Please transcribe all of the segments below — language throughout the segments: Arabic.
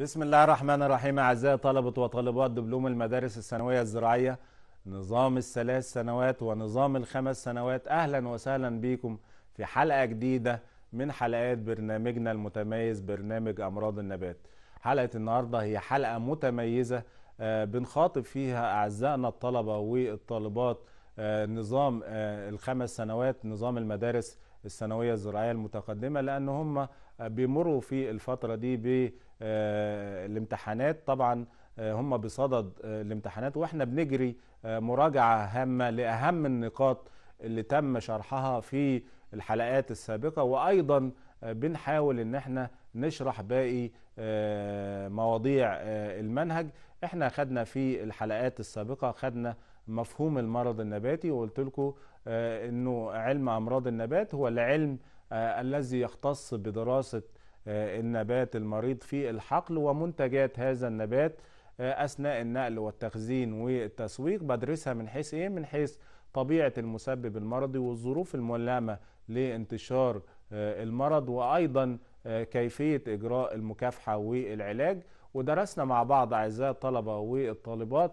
بسم الله الرحمن الرحيم أعزائي طلبة وطالبات دبلوم المدارس الثانوية الزراعية نظام الثلاث سنوات ونظام الخمس سنوات أهلا وسهلا بكم في حلقة جديدة من حلقات برنامجنا المتميز برنامج أمراض النبات حلقة النهاردة هي حلقة متميزة آه، بنخاطب فيها أعزائنا الطلبة والطالبات آه، نظام آه، الخمس سنوات نظام المدارس الثانوية الزراعية المتقدمة لأن هم بيمروا في الفترة دي ب آه، الامتحانات طبعا آه، هم بصدد آه، الامتحانات واحنا بنجري مراجعه هامه لاهم النقاط اللي تم شرحها في الحلقات السابقه وايضا بنحاول ان احنا نشرح باقي مواضيع المنهج احنا خدنا في الحلقات السابقه خدنا مفهوم المرض النباتي وقلت لكم انه علم امراض النبات هو العلم الذي يختص بدراسه آه، النبات المريض في الحقل ومنتجات هذا النبات آه، اثناء النقل والتخزين والتسويق بدرسها من حيث ايه من حيث طبيعه المسبب المرضي والظروف الملامة لانتشار آه، المرض وايضا كيفيه اجراء المكافحه والعلاج ودرسنا مع بعض اعزائي الطلبه والطالبات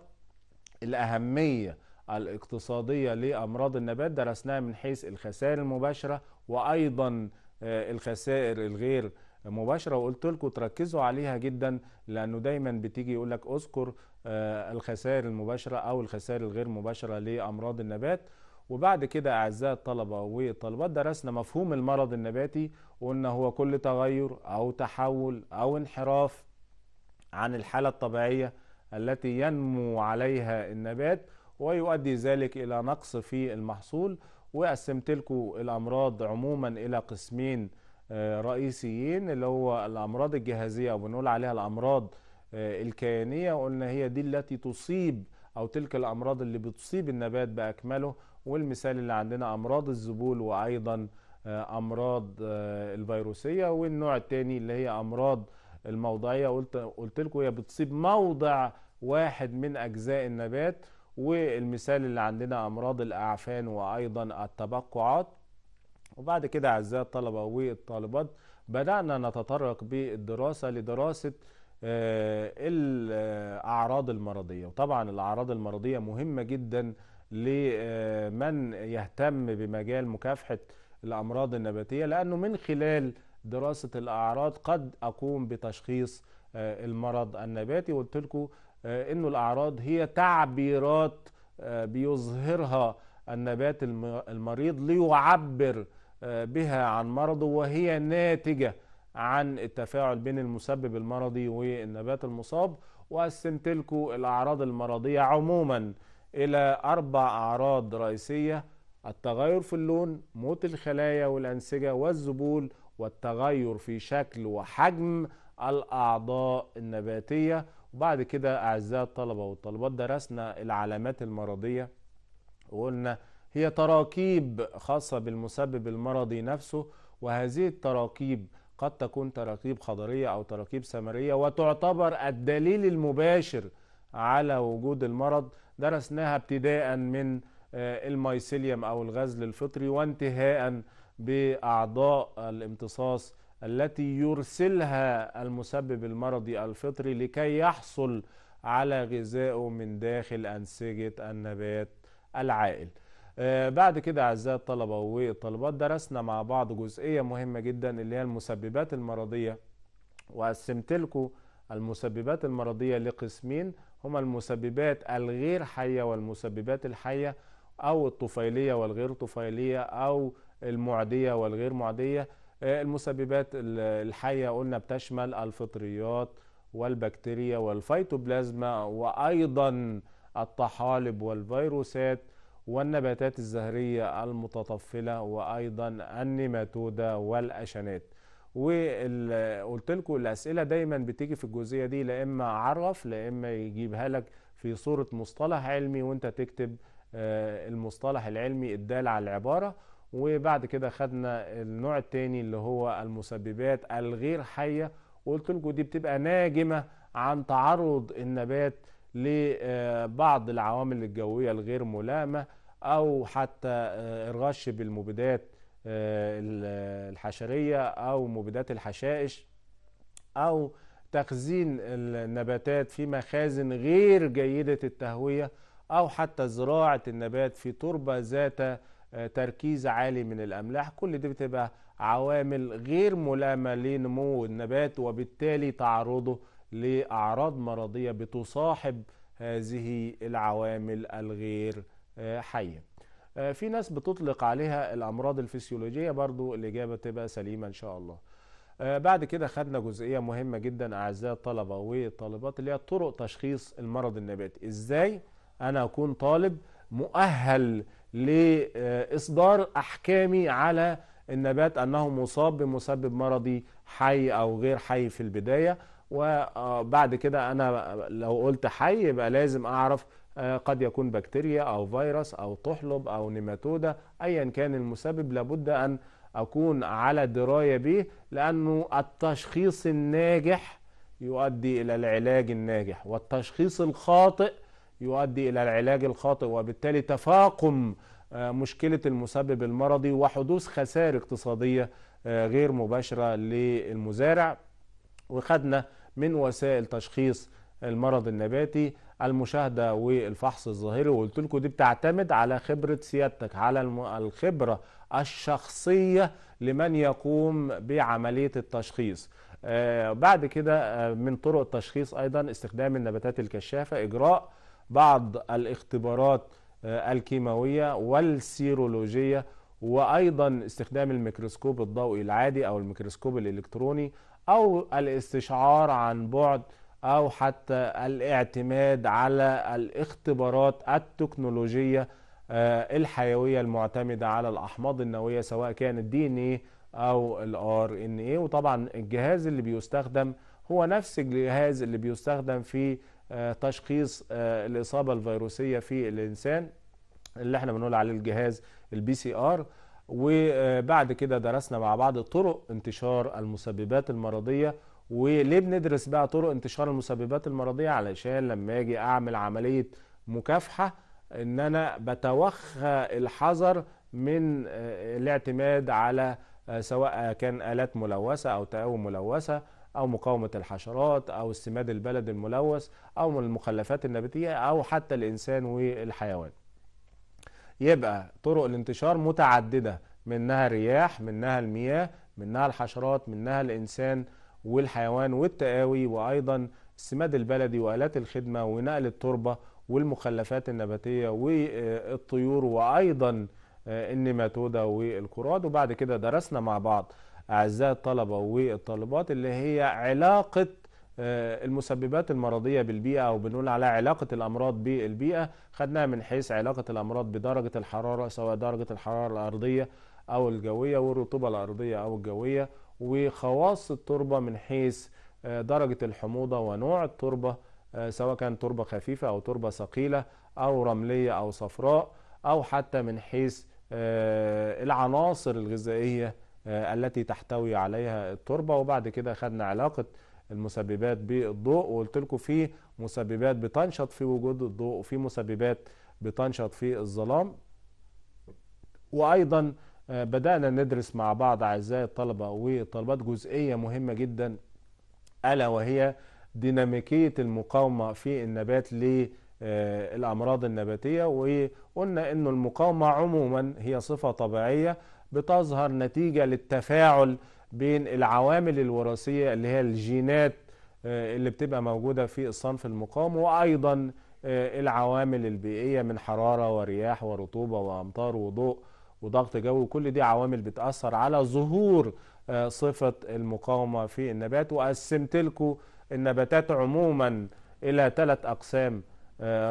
الاهميه الاقتصاديه لامراض النبات درسناها من حيث الخسائر المباشره وايضا الخسائر الغير مباشره وقلت لكم تركزوا عليها جدا لانه دايما بتيجي يقول لك اذكر آه، الخسائر المباشره او الخسائر الغير مباشره لامراض النبات وبعد كده اعزائي الطلبه والطالبات درسنا مفهوم المرض النباتي وقلنا هو كل تغير او تحول او انحراف عن الحاله الطبيعيه التي ينمو عليها النبات ويؤدي ذلك الى نقص في المحصول وقسمت لكم الامراض عموما الى قسمين آه، رئيسيين اللي هو الأمراض الجهازية أو بنقول عليها الأمراض آه، الكيانية وقلنا هي دي التي تصيب أو تلك الأمراض اللي بتصيب النبات بأكمله والمثال اللي عندنا أمراض الذبول وأيضا آه، أمراض الفيروسية والنوع الثاني اللي هي أمراض الموضعية قلت قلت لكم هي بتصيب موضع واحد من أجزاء النبات والمثال اللي عندنا أمراض الأعفان وأيضا التبقعات وبعد كده أعزائي الطلبة والطالبات بدأنا نتطرق بالدراسة لدراسة آه، الأعراض المرضية وطبعا الأعراض المرضية مهمة جدا لمن آه، يهتم بمجال مكافحة الأمراض النباتية لأنه من خلال دراسة الأعراض قد أقوم بتشخيص آه، المرض النباتي وقلت لكم أنه الأعراض هي تعبيرات بيظهرها النبات المريض ليعبر بها عن مرضه وهي ناتجة عن التفاعل بين المسبب المرضي والنبات المصاب وقسمت لكم الأعراض المرضية عموما إلى أربع أعراض رئيسية التغير في اللون موت الخلايا والأنسجة والذبول والتغير في شكل وحجم الأعضاء النباتية وبعد كده أعزائي الطلبة والطلبات درسنا العلامات المرضية وقلنا هي تراكيب خاصة بالمسبب المرضي نفسه وهذه التراكيب قد تكون تراكيب خضرية أو تراكيب سمرية وتعتبر الدليل المباشر على وجود المرض درسناها ابتداء من آه، المايسيليوم أو الغزل الفطري وانتهاء بأعضاء الامتصاص التي يرسلها المسبب المرضي الفطري لكي يحصل على غذائه من داخل أنسجة النبات العائل آه، بعد كده اعزائي الطلبه والطالبات درسنا مع بعض جزئيه مهمه جدا اللي هي المسببات المرضيه وقسمت لكم المسببات المرضيه لقسمين هما المسببات الغير حيه والمسببات الحيه او الطفيليه والغير طفيليه او المعديه والغير معديه آه، المسببات الحيه قلنا بتشمل الفطريات والبكتيريا والفيتوبلازما وايضا الطحالب والفيروسات والنباتات الزهرية المتطفلة وأيضا النيماتودة والأشنات وقلت لكم الأسئلة دايما بتيجي في الجزئية دي لا إما عرف لا إما يجيبها لك في صورة مصطلح علمي وانت تكتب آه، المصطلح العلمي الدال على العبارة وبعد كده خدنا النوع الثاني اللي هو المسببات الغير حية وقلت لكم دي بتبقى ناجمة عن تعرض النبات لبعض العوامل الجوية الغير ملامة أو حتى الرش آه، بالمبيدات آه، الحشرية أو مبيدات الحشائش أو تخزين النباتات في مخازن غير جيدة التهوية أو حتى زراعة النبات في تربة ذات آه، تركيز عالي من الأملاح كل دي بتبقى عوامل غير ملامة لنمو النبات وبالتالي تعرضه لأعراض مرضية بتصاحب هذه العوامل الغير آه، حية آه، في ناس بتطلق عليها الأمراض الفسيولوجية برضو الإجابة تبقى سليمة إن شاء الله آه، بعد كده خدنا جزئية مهمة جدا أعزائي الطلبة والطالبات اللي هي طرق تشخيص المرض النباتي إزاي أنا أكون طالب مؤهل لإصدار أحكامي على النبات أنه مصاب بمسبب مرضي حي أو غير حي في البداية وبعد كده انا لو قلت حي يبقى لازم اعرف آه، قد يكون بكتيريا او فيروس او طحلب او نيماتودا ايا كان المسبب لابد ان اكون على درايه به لانه التشخيص الناجح يؤدي الى العلاج الناجح والتشخيص الخاطئ يؤدي الى العلاج الخاطئ وبالتالي تفاقم آه، مشكله المسبب المرضي وحدوث خسائر اقتصاديه آه، غير مباشره للمزارع وخدنا من وسائل تشخيص المرض النباتي المشاهدة والفحص الظاهري وقلت لكم دي بتعتمد على خبرة سيادتك على الخبرة الشخصية لمن يقوم بعملية التشخيص آه، بعد كده آه، من طرق التشخيص أيضا استخدام النباتات الكشافة إجراء بعض الاختبارات آه، الكيماوية والسيرولوجية وأيضا استخدام الميكروسكوب الضوئي العادي أو الميكروسكوب الإلكتروني او الاستشعار عن بعد او حتى الاعتماد على الاختبارات التكنولوجيه آه، الحيويه المعتمده على الاحماض النوويه سواء كان الدي ان ايه او الار ان ايه وطبعا الجهاز اللي بيستخدم هو نفس الجهاز اللي بيستخدم في آه، تشخيص آه، الاصابه الفيروسيه في الانسان اللي احنا بنقول عليه الجهاز البي سي ار وبعد كده درسنا مع بعض طرق انتشار المسببات المرضية وليه بندرس بقى طرق انتشار المسببات المرضية علشان لما اجي اعمل عملية مكافحة ان انا بتوخى الحذر من آه، الاعتماد على آه، سواء كان آلات ملوثة او تقاوم ملوثة او مقاومة الحشرات او السماد البلد الملوث او المخلفات النباتية او حتى الانسان والحيوان يبقى طرق الانتشار متعددة منها الرياح منها المياه منها الحشرات منها الإنسان والحيوان والتقاوي وأيضا السماد البلدي وآلات الخدمة ونقل التربة والمخلفات النباتية والطيور وأيضا آه، النماتودا والكراد وبعد كده درسنا مع بعض أعزائي الطلبة والطالبات اللي هي علاقة آه، المسببات المرضيه بالبيئه او بنقول على علاقه الامراض بالبيئه خدناها من حيث علاقه الامراض بدرجه الحراره سواء درجه الحراره الارضيه او الجويه والرطوبه الارضيه او الجويه وخواص التربه من حيث آه، درجه الحموضه ونوع التربه آه، سواء كانت تربه خفيفه او تربه ثقيله او رمليه او صفراء او حتى من حيث العناصر الغذائيه التي تحتوي عليها التربه وبعد كده خدنا علاقه المسببات بالضوء وقلت لكم في مسببات بتنشط في وجود الضوء وفي مسببات بتنشط في الظلام وايضا آه، بدأنا ندرس مع بعض أعزائي الطلبة والطلبات جزئية مهمة جدا ألا وهي ديناميكية المقاومة في النبات للأمراض آه، النباتية وقلنا أنه المقاومة عموما هي صفة طبيعية بتظهر نتيجة للتفاعل بين العوامل الوراثية اللي هي الجينات آه، اللي بتبقى موجودة في الصنف المقام وأيضا آه، العوامل البيئية من حرارة ورياح ورطوبة وأمطار وضوء وضغط جو كل دي عوامل بتأثر على ظهور آه، صفة المقاومة في النبات وقسمت لكم النباتات عموما إلى ثلاث أقسام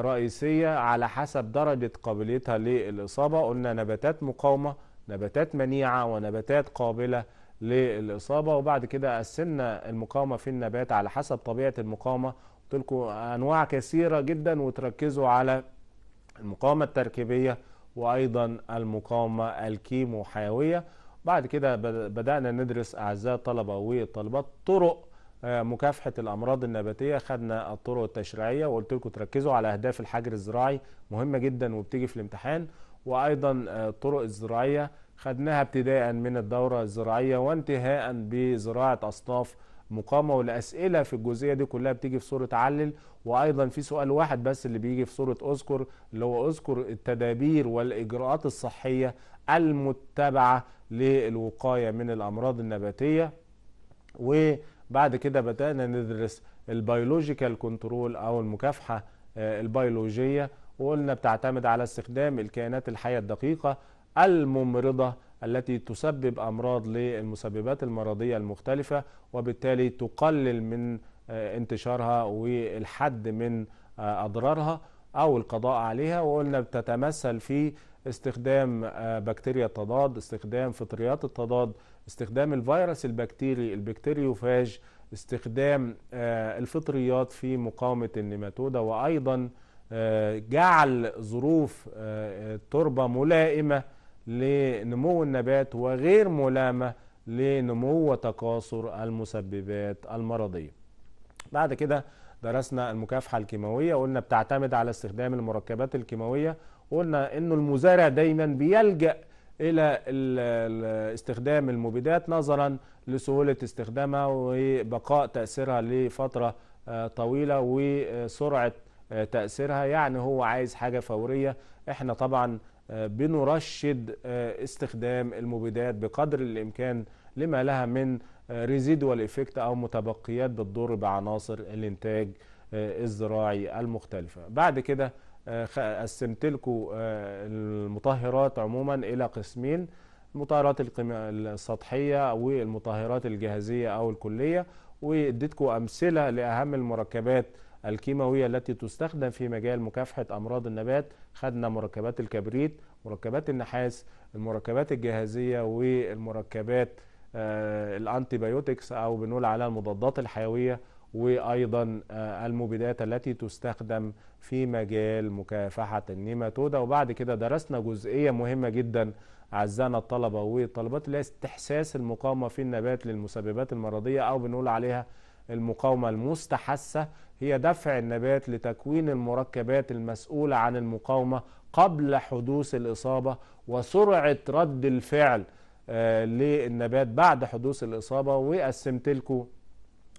رئيسية على حسب درجة قابليتها للإصابة قلنا نباتات مقاومة نباتات منيعة ونباتات قابلة للاصابه وبعد كده قسمنا المقاومه في النبات على حسب طبيعه المقاومه قلت لكم انواع كثيره جدا وتركزوا على المقاومه التركيبيه وايضا المقاومه الكيمو حيويه بعد كده بدانا ندرس اعزائي الطلبه والطالبات طرق آه، مكافحة الأمراض النباتية خدنا الطرق التشريعية وقلت لكم تركزوا على أهداف الحجر الزراعي مهمة جدا وبتيجي في الامتحان وأيضا الطرق آه، الزراعية خدناها ابتداء من الدورة الزراعية وانتهاء بزراعة أصناف مقامة والأسئلة في الجزئية دي كلها بتيجي في صورة علل وأيضا في سؤال واحد بس اللي بيجي في صورة أذكر اللي هو أذكر التدابير والإجراءات الصحية المتبعة للوقاية من الأمراض النباتية وبعد كده بدأنا ندرس البيولوجيكال كنترول أو المكافحة آه، البيولوجية وقلنا بتعتمد على استخدام الكائنات الحية الدقيقة الممرضة التي تسبب أمراض للمسببات المرضية المختلفة وبالتالي تقلل من آه، انتشارها والحد من آه، أضرارها أو القضاء عليها وقلنا بتتمثل في استخدام آه، بكتيريا التضاد استخدام فطريات التضاد استخدام الفيروس البكتيري البكتيريوفاج استخدام الفطريات في مقاومة النيماتودا وأيضا جعل ظروف التربة ملائمة لنمو النبات وغير ملامة لنمو وتكاثر المسببات المرضية بعد كده درسنا المكافحة الكيماوية قلنا بتعتمد على استخدام المركبات الكيماوية قلنا انه المزارع دايما بيلجأ الى استخدام المبيدات نظرا لسهولة استخدامها وبقاء تأثيرها لفترة آه، طويلة وسرعة آه، تأثيرها يعني هو عايز حاجة فورية احنا طبعا بنرشد آه، استخدام المبيدات بقدر الامكان لما لها من ريزيدوال آه، افكت او متبقيات بتضر بعناصر الانتاج آه، الزراعي المختلفه بعد كده قسمت لكم المطهرات عموما الى قسمين المطهرات السطحيه والمطهرات الجاهزيه او الكليه واديتكم امثله لاهم المركبات الكيماوية التي تستخدم في مجال مكافحة أمراض النبات خدنا مركبات الكبريت مركبات النحاس المركبات الجهازية والمركبات آه، الانتيبيوتكس أو بنقول على المضادات الحيوية وأيضا آه، المبيدات التي تستخدم في مجال مكافحة النيماتودا وبعد كده درسنا جزئية مهمة جدا أعزائنا الطلبة والطلبات اللي هي استحساس المقاومة في النبات للمسببات المرضية أو بنقول عليها المقاومة المستحثة هي دفع النبات لتكوين المركبات المسؤولة عن المقاومة قبل حدوث الإصابة وسرعة رد الفعل آه، للنبات بعد حدوث الإصابة وقسمت لكم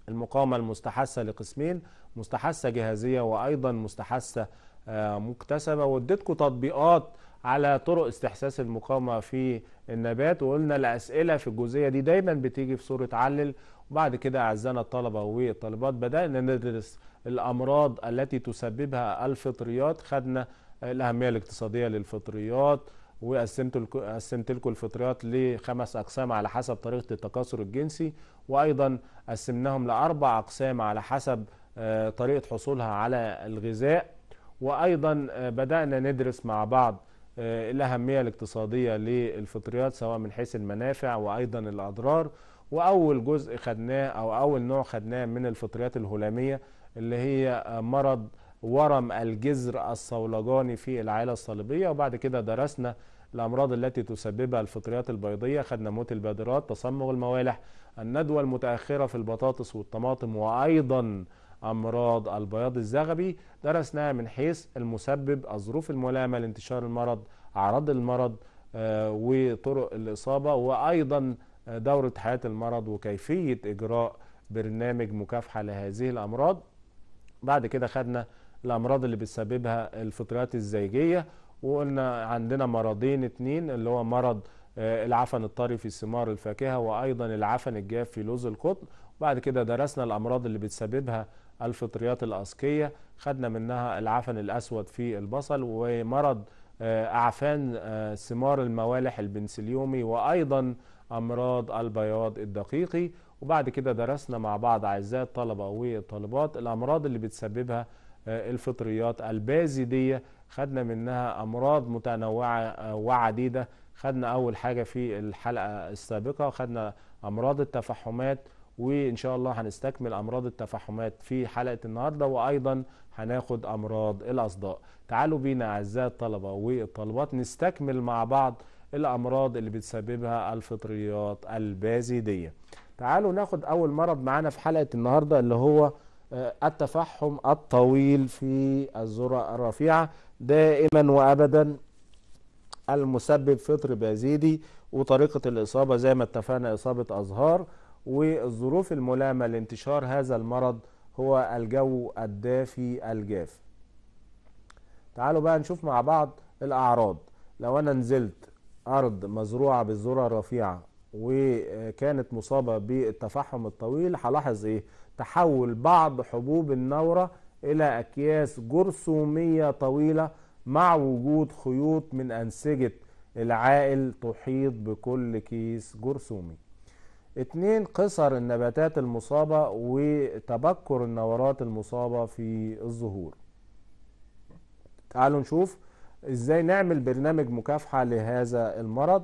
المقاومة المستحثة لقسمين مستحثة جهازية وأيضا مستحثة آه، مكتسبة واديتكم تطبيقات على طرق استحساس المقاومه في النبات وقلنا الأسئلة في الجزئية دي دايما بتيجي في صورة علل وبعد كده أعزائنا الطلبة والطالبات بدأنا ندرس الأمراض التي تسببها الفطريات خدنا الأهمية الاقتصادية للفطريات وقسمت قسمت لكم الفطريات لخمس اقسام على حسب طريقه التكاثر الجنسي وايضا قسمناهم لاربع اقسام على حسب آه، طريقه حصولها على الغذاء وايضا آه، بدانا ندرس مع بعض آه، الأهمية الاقتصادية للفطريات سواء من حيث المنافع وأيضا الأضرار وأول جزء خدناه أو أول نوع خدناه من الفطريات الهلامية اللي هي آه، مرض ورم الجذر الصولجاني في العائلة الصليبية وبعد كده درسنا الأمراض التي تسببها الفطريات البيضية خدنا موت البادرات تصمغ الموالح الندوة المتأخرة في البطاطس والطماطم وأيضا أمراض البياض الزغبي درسناها من حيث المسبب الظروف الملامة لانتشار المرض أعراض المرض آه، وطرق الإصابة وأيضا آه، دورة حياة المرض وكيفية إجراء برنامج مكافحة لهذه الأمراض بعد كده خدنا الأمراض اللي بتسببها الفطريات الزيجية وقلنا عندنا مرضين اتنين اللي هو مرض آه، العفن الطري في ثمار الفاكهة وأيضا العفن الجاف في لوز القطن وبعد كده درسنا الأمراض اللي بتسببها الفطريات الأسقية خدنا منها العفن الأسود في البصل ومرض آه، أعفان آه، ثمار الموالح البنسليومي وأيضا أمراض البياض الدقيقي وبعد كده درسنا مع بعض أعزائي الطلبة والطالبات الأمراض اللي بتسببها الفطريات البازدية خدنا منها أمراض متنوعة وعديدة خدنا اول حاجه في الحلقه السابقه خدنا امراض التفحمات وان شاء الله هنستكمل امراض التفحمات في حلقه النهارده وايضا هناخد امراض الاصداء تعالوا بينا اعزائي الطلبه والطالبات نستكمل مع بعض الامراض اللي بتسببها الفطريات البازيديه تعالوا ناخد اول مرض معانا في حلقه النهارده اللي هو آه، التفحم الطويل في الذره الرفيعه دائما وابدا المسبب فطر بازيدي وطريقة الإصابة زي ما اتفقنا إصابة أزهار والظروف الملامة لانتشار هذا المرض هو الجو الدافي الجاف تعالوا بقى نشوف مع بعض الأعراض لو أنا نزلت أرض مزروعة بالذرة الرفيعة وكانت مصابة بالتفحم الطويل هلاحظ إيه تحول بعض حبوب النورة إلى أكياس جرثومية طويلة مع وجود خيوط من أنسجة العائل تحيط بكل كيس جرثومي اتنين قصر النباتات المصابة وتبكر النورات المصابة في الظهور تعالوا نشوف ازاي نعمل برنامج مكافحة لهذا المرض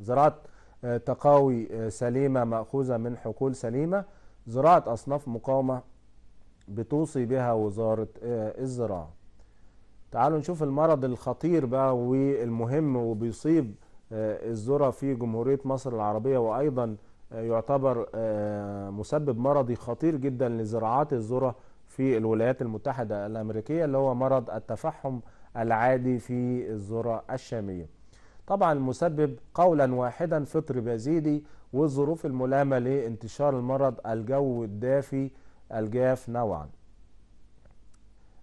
زراعة آه، تقاوي آه، سليمة مأخوذة من حقول سليمة زراعة أصناف مقاومة بتوصي بها وزارة آه، الزراعة تعالوا نشوف المرض الخطير بقى والمهم وبيصيب آه، الذرة في جمهورية مصر العربية وأيضا آه، يعتبر آه، مسبب مرضي خطير جدا لزراعات الذرة في الولايات المتحدة الأمريكية اللي هو مرض التفحم العادي في الذرة الشامية طبعا المسبب قولا واحدا فطر بازيدي والظروف الملامة لانتشار المرض الجو الدافي الجاف نوعا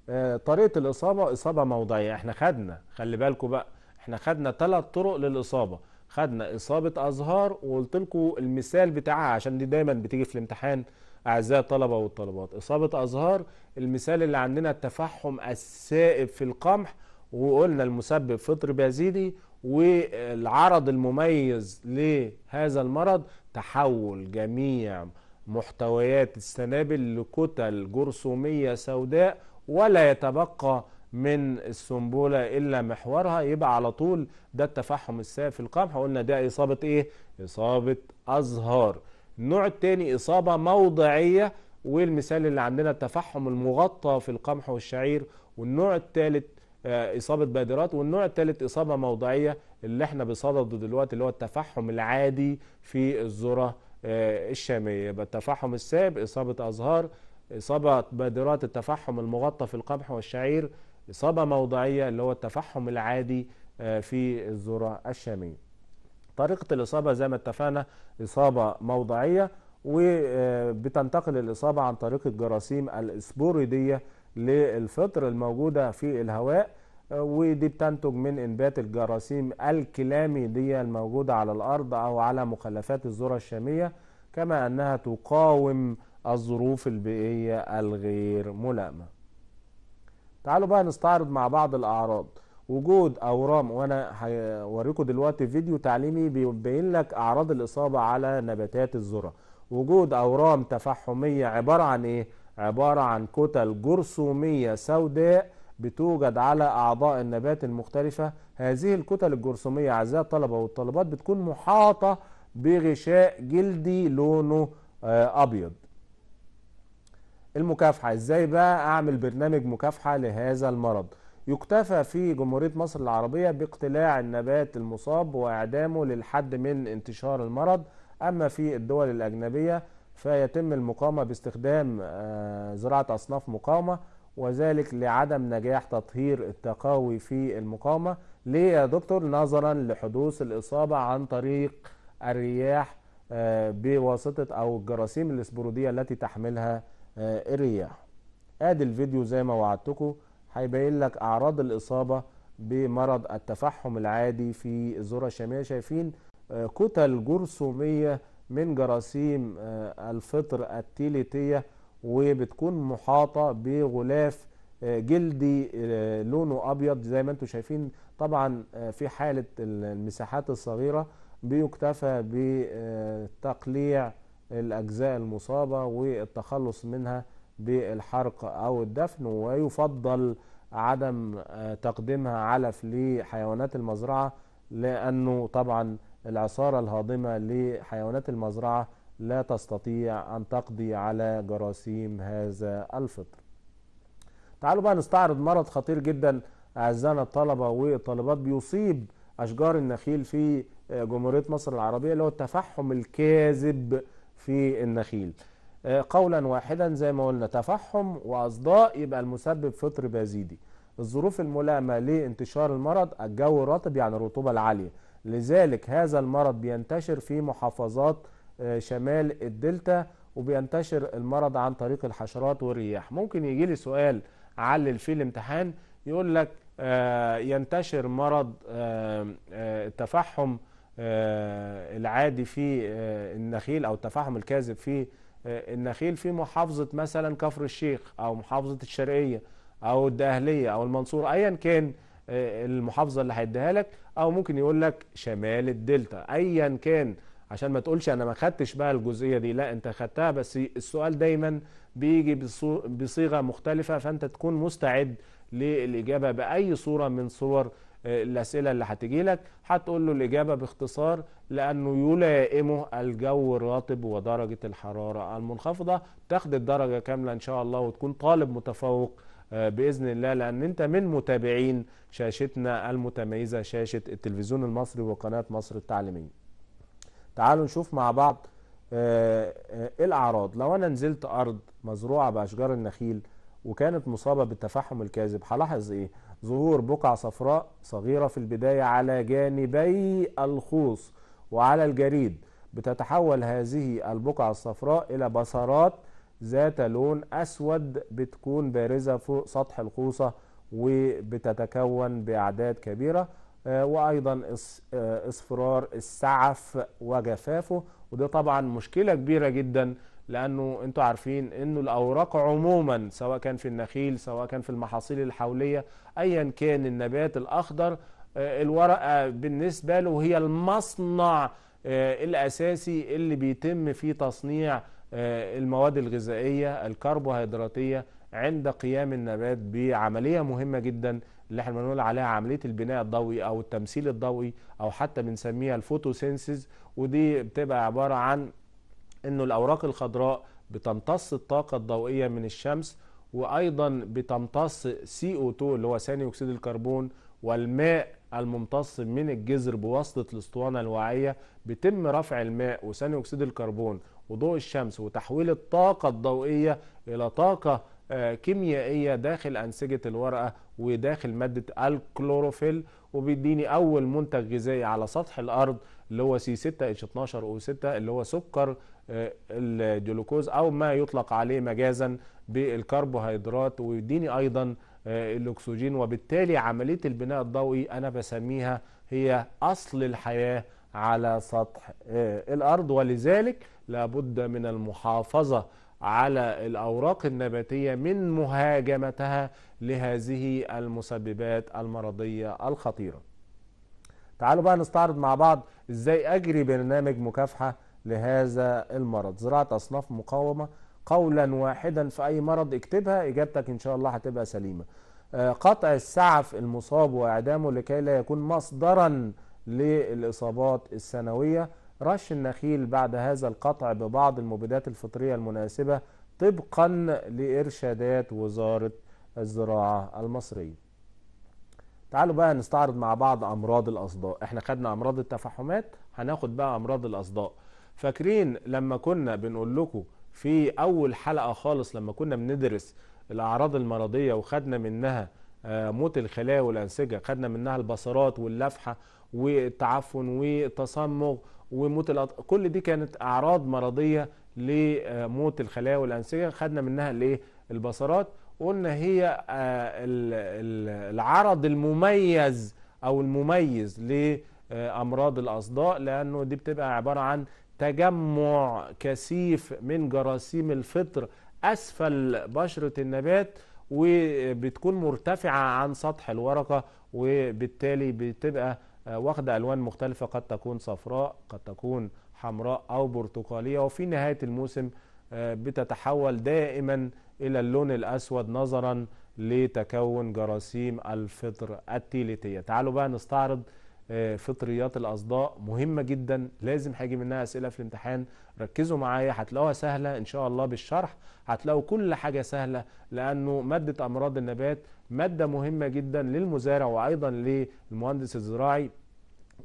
آه، طريقه الاصابه اصابه موضعيه احنا خدنا خلي بالكم بقى احنا خدنا ثلاث طرق للاصابه خدنا اصابه ازهار وقلت لكم المثال بتاعها عشان دي دايما بتيجي في الامتحان اعزائي الطلبه والطلبات اصابه ازهار المثال اللي عندنا التفحم السائب في القمح وقلنا المسبب فطر بيزيدي والعرض المميز لهذا المرض تحول جميع محتويات السنابل لكتل جرثوميه سوداء ولا يتبقى من السنبلة إلا محورها يبقى على طول ده التفحم السائل في القمح قلنا ده إصابة إيه؟ إصابة أزهار النوع الثاني إصابة موضعية والمثال اللي عندنا التفحم المغطى في القمح والشعير والنوع الثالث آه، إصابة بادرات والنوع الثالث إصابة موضعية اللي احنا بصدده دلوقتي اللي هو التفحم العادي في الذرة آه، الشامية يبقى التفحم السائب إصابة أزهار إصابة بادرات التفحم المغطى في القمح والشعير إصابة موضعية اللي هو التفحم العادي آه، في الذرة الشامية طريقة الإصابة زي ما اتفقنا إصابة موضعية وبتنتقل آه، الإصابة عن طريق الجراثيم الإسبوريدية للفطر الموجودة في الهواء آه، ودي بتنتج من انبات الجراثيم الكلامي الموجودة على الارض او على مخلفات الذرة الشامية كما انها تقاوم الظروف البيئية الغير ملائمة تعالوا بقى نستعرض مع بعض الأعراض وجود أورام وأنا هوريكم دلوقتي فيديو تعليمي بيبين لك أعراض الإصابة على نباتات الذرة وجود أورام تفحمية عبارة عن إيه؟ عبارة عن كتل جرثومية سوداء بتوجد على أعضاء النبات المختلفة هذه الكتل الجرثومية أعزائي الطلبة والطالبات بتكون محاطة بغشاء جلدي لونه آه، أبيض المكافحة ازاي بقى اعمل برنامج مكافحة لهذا المرض يكتفى في جمهورية مصر العربية باقتلاع النبات المصاب واعدامه للحد من انتشار المرض اما في الدول الاجنبية فيتم المقاومة باستخدام آه، زراعة اصناف مقاومة وذلك لعدم نجاح تطهير التقاوي في المقاومة ليه يا دكتور نظرا لحدوث الإصابة عن طريق الرياح آه، بواسطة أو الجراثيم الإسبرودية التي تحملها الرياح آه، ادي الفيديو زي ما وعدتكم هيبين لك اعراض الاصابه بمرض التفحم العادي في الذره الشاميه شايفين آه، كتل جرثوميه من جراثيم آه، الفطر التيليتيه وبتكون محاطه بغلاف جلدي لونه ابيض زي ما انتم شايفين طبعا في حاله المساحات الصغيره بيكتفى بتقليع الأجزاء المصابة والتخلص منها بالحرق أو الدفن ويفضل عدم آه، تقديمها علف لحيوانات المزرعة لأنه طبعا العصارة الهاضمة لحيوانات المزرعة لا تستطيع أن تقضي على جراثيم هذا الفطر تعالوا بقى نستعرض مرض خطير جدا أعزائنا الطلبة والطالبات بيصيب أشجار النخيل في آه، جمهورية مصر العربية اللي هو التفحم الكاذب في النخيل آه، قولا واحدا زي ما قلنا تفحم وأصداء يبقى المسبب فطر بازيدي الظروف الملائمة لانتشار المرض الجو الرطب يعني الرطوبة العالية لذلك هذا المرض بينتشر في محافظات آه، شمال الدلتا وبينتشر المرض عن طريق الحشرات والرياح ممكن يجي لي سؤال علل في الامتحان يقول لك آه، ينتشر مرض التفحم آه، العادي في آه، النخيل او التفاحم الكاذب في آه، النخيل في محافظه مثلا كفر الشيخ او محافظه الشرقيه او الدقهليه او المنصوره ايا كان المحافظه اللي هيديها لك او ممكن يقول لك شمال الدلتا ايا كان عشان ما تقولش انا ما خدتش بقى الجزئيه دي لا انت خدتها بس السؤال دايما بيجي بصيغه مختلفه فانت تكون مستعد للاجابه باي صوره من صور آه، الاسئله اللي هتجي لك هتقول له الاجابه باختصار لانه يلائمه الجو الرطب ودرجه الحراره المنخفضه تاخد الدرجه كامله ان شاء الله وتكون طالب متفوق آه، باذن الله لان انت من متابعين شاشتنا المتميزه شاشه التلفزيون المصري وقناه مصر التعليميه تعالوا نشوف مع بعض ايه الاعراض لو انا نزلت ارض مزروعه باشجار النخيل وكانت مصابه بالتفحم الكاذب هلاحظ ايه ظهور بقع صفراء صغيرة في البداية على جانبي الخوص وعلى الجريد بتتحول هذه البقع الصفراء إلى بصرات ذات لون أسود بتكون بارزة فوق سطح الخوصة وبتتكون بأعداد كبيرة آه، وأيضا آه، اصفرار السعف وجفافه وده طبعا مشكلة كبيرة جدا لأنه أنتوا عارفين أنه الأوراق عموما سواء كان في النخيل سواء كان في المحاصيل الحولية أيا كان النبات الأخضر آه، الورقة آه، بالنسبة له هي المصنع آه، الأساسي اللي بيتم فيه تصنيع المواد الغذائية الكربوهيدراتية عند قيام النبات بعملية مهمة جدا اللي احنا بنقول عليها عملية البناء الضوئي أو التمثيل الضوئي أو حتى بنسميها الفوتوسينسيز ودي بتبقى عبارة عن انه الاوراق الخضراء بتمتص الطاقه الضوئيه من الشمس وايضا بتمتص سي او 2 اللي هو ثاني اكسيد الكربون والماء الممتص من الجذر بواسطه الاسطوانه الوعيه بيتم رفع الماء وثاني اكسيد الكربون وضوء الشمس وتحويل الطاقه الضوئيه الى طاقه آه، كيميائيه داخل انسجه الورقه وداخل ماده الكلوروفيل وبيديني اول منتج غذائي على سطح الارض اللي هو سي 6 اتش 12 او 6 اللي هو سكر الجلوكوز او ما يطلق عليه مجازا بالكربوهيدرات ويديني ايضا آه، الاكسجين وبالتالي عمليه البناء الضوئي انا بسميها هي اصل الحياه على سطح آه، الارض ولذلك لابد من المحافظه على الاوراق النباتيه من مهاجمتها لهذه المسببات المرضيه الخطيره. تعالوا بقى نستعرض مع بعض ازاي اجري برنامج مكافحه لهذا المرض زراعة أصناف مقاومة قولا واحدا في أي مرض اكتبها إجابتك إن شاء الله هتبقى سليمة آه، قطع السعف المصاب وإعدامه لكي لا يكون مصدرا للإصابات السنوية رش النخيل بعد هذا القطع ببعض المبيدات الفطرية المناسبة طبقا لإرشادات وزارة الزراعة المصرية تعالوا بقى نستعرض مع بعض أمراض الأصداء احنا خدنا أمراض التفحمات هناخد بقى أمراض الأصداء فاكرين لما كنا بنقول لكم في اول حلقه خالص لما كنا بندرس الاعراض المرضيه وخدنا منها آه، موت الخلايا والانسجه خدنا منها البصرات واللفحه والتعفن والتصمغ وموت الأط... كل دي كانت اعراض مرضيه لموت آه، الخلايا والانسجه خدنا منها الايه البصرات قلنا هي آه، العرض المميز او المميز لامراض الاصداء لانه دي بتبقى عباره عن تجمع كثيف من جراثيم الفطر أسفل بشرة النبات وبتكون مرتفعة عن سطح الورقة وبالتالي بتبقى آه، واخدة ألوان مختلفة قد تكون صفراء قد تكون حمراء أو برتقالية وفي نهاية الموسم آه، بتتحول دائما إلى اللون الأسود نظرا لتكون جراثيم الفطر التيليتية تعالوا بقى نستعرض آه، فطريات الاصداء مهمه جدا لازم هيجي منها اسئله في الامتحان ركزوا معايا هتلاقوها سهله ان شاء الله بالشرح هتلاقوا كل حاجه سهله لانه ماده امراض النبات ماده مهمه جدا للمزارع وايضا للمهندس الزراعي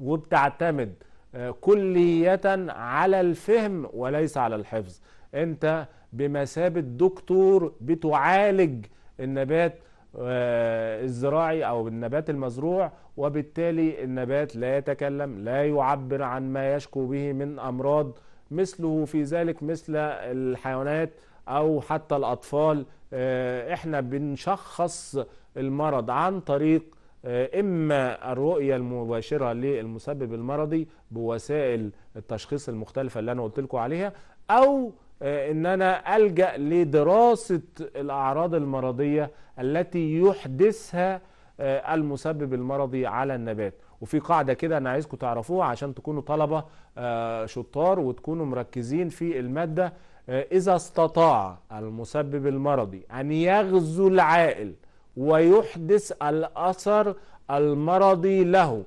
وبتعتمد آه، كليه على الفهم وليس على الحفظ انت بمثابه دكتور بتعالج النبات آه، الزراعي أو النبات المزروع وبالتالي النبات لا يتكلم لا يعبر عن ما يشكو به من أمراض مثله في ذلك مثل الحيوانات أو حتى الأطفال آه، احنا بنشخص المرض عن طريق آه، إما الرؤية المباشرة للمسبب المرضي بوسائل التشخيص المختلفة اللي أنا قلت لكم عليها أو آه، ان انا الجا لدراسه الاعراض المرضيه التي يحدثها آه، المسبب المرضي على النبات وفي قاعده كده انا عايزكم تعرفوها عشان تكونوا طلبه آه، شطار وتكونوا مركزين في الماده اذا استطاع المسبب المرضي ان يغزو العائل ويحدث الاثر المرضي له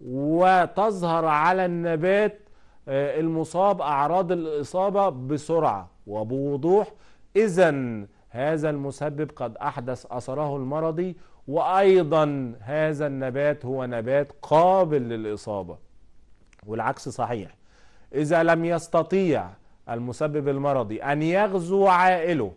وتظهر على النبات آه، المصاب أعراض الإصابة بسرعة وبوضوح إذا هذا المسبب قد أحدث أثره المرضي وأيضا هذا النبات هو نبات قابل للإصابة والعكس صحيح إذا لم يستطيع المسبب المرضي أن يغزو عائله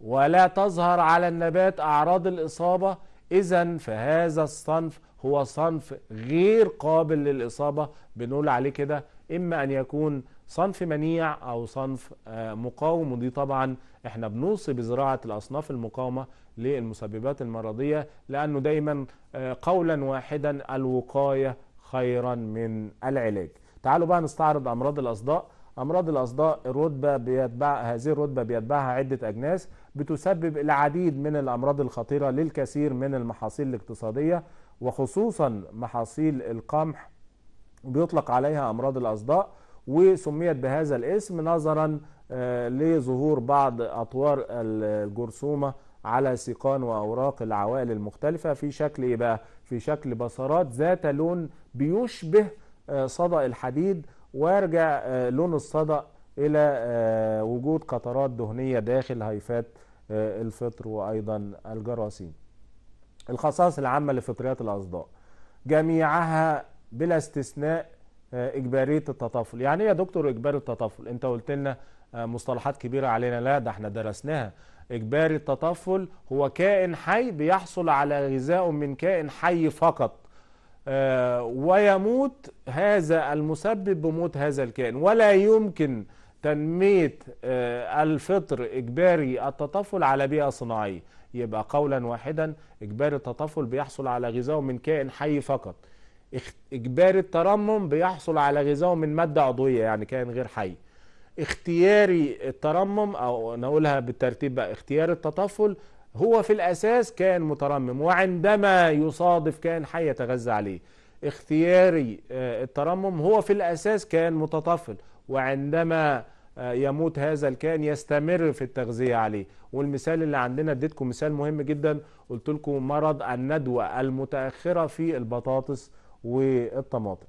ولا تظهر على النبات أعراض الإصابة إذا فهذا الصنف هو صنف غير قابل للإصابة بنقول عليه كده إما أن يكون صنف منيع أو صنف آه، مقاوم ودي طبعا احنا بنوصي بزراعة الأصناف المقاومة للمسببات المرضية لأنه دايما آه، قولا واحدا الوقاية خيرا من العلاج تعالوا بقى نستعرض أمراض الأصداء أمراض الأصداء الرتبة بيتبع هذه الرتبة بيتبعها عدة أجناس بتسبب العديد من الأمراض الخطيرة للكثير من المحاصيل الاقتصادية وخصوصا محاصيل القمح بيطلق عليها أمراض الأصداء وسميت بهذا الاسم نظرا آه، لظهور بعض أطوار الجرثومة على سيقان وأوراق العوائل المختلفة في شكل إيه بقى؟ في شكل بصرات ذات لون بيشبه آه، صدأ الحديد ويرجع آه، لون الصدأ إلى وجود قطرات دهنية داخل هيفات الفطر وأيضا الجراثيم الخصائص العامة لفطريات الأصداء جميعها بلا استثناء آه، إجبارية التطفل يعني إيه يا دكتور إجباري التطفل أنت قلت لنا آه، مصطلحات كبيرة علينا لا ده احنا درسناها إجباري التطفل هو كائن حي بيحصل على غذاء من كائن حي فقط آه، ويموت هذا المسبب بموت هذا الكائن ولا يمكن تنمية الفطر إجباري التطفل على بيئة صناعية يبقى قولا واحدا إجباري التطفل بيحصل على غذائه من كائن حي فقط إجباري الترمم بيحصل على غذائه من مادة عضوية يعني كائن غير حي اختياري الترمم أو نقولها بالترتيب بقى اختيار التطفل هو في الأساس كائن مترمم وعندما يصادف كائن حي يتغذى عليه اختياري آه، الترمم هو في الأساس كائن متطفل وعندما آه، يموت هذا الكائن يستمر في التغذية عليه والمثال اللي عندنا اديتكم مثال مهم جدا قلت لكم مرض الندوة المتأخرة في البطاطس والطماطم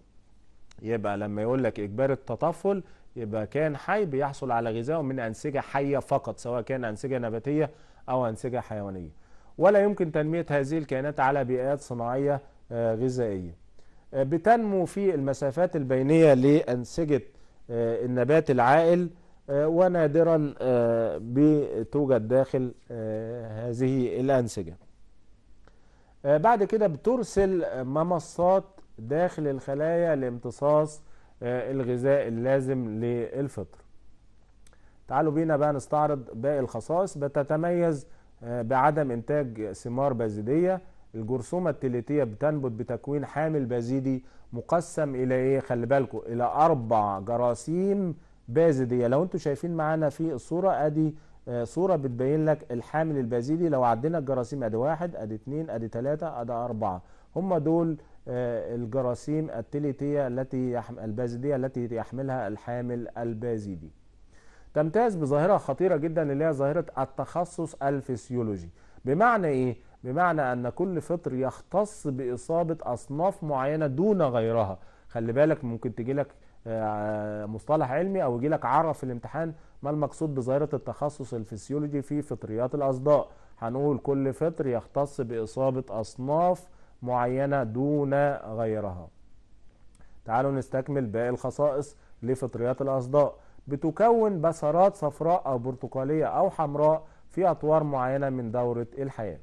يبقى لما يقول لك إجبار التطفل يبقى كان حي بيحصل على غذائه من أنسجة حية فقط سواء كان أنسجة نباتية أو أنسجة حيوانية ولا يمكن تنمية هذه الكائنات على بيئات صناعية آه، غذائية آه، بتنمو في المسافات البينية لأنسجة آه، النبات العائل آه، ونادرا آه، بتوجد داخل هذه الأنسجة بعد كده بترسل ممصات داخل الخلايا لامتصاص الغذاء اللازم للفطر تعالوا بينا بقى نستعرض باقي الخصائص بتتميز بعدم إنتاج ثمار بازدية الجرثومة التليتية بتنبت بتكوين حامل بازيدي مقسم إلى إيه خلي بالكم إلى أربع جراثيم بازيدية لو أنتم شايفين معانا في الصورة أدي آه، صورة بتبين لك الحامل البازيدي لو عدينا الجراثيم أدي واحد أدي اتنين أدي تلاتة أدي أربعة هم دول آه، الجراثيم التليتية التي البازيدية التي يحملها الحامل البازيدي تمتاز بظاهرة خطيرة جدا اللي هي ظاهرة التخصص الفسيولوجي بمعنى ايه؟ بمعنى أن كل فطر يختص بإصابة أصناف معينة دون غيرها خلي بالك ممكن تجي لك آه، مصطلح علمي أو يجي لك عرف في الامتحان ما المقصود بظاهرة التخصص الفسيولوجي في فطريات الأصداء هنقول كل فطر يختص بإصابة أصناف معينة دون غيرها تعالوا نستكمل باقي الخصائص لفطريات الأصداء بتكون بصرات صفراء أو برتقالية أو حمراء في أطوار معينة من دورة الحياة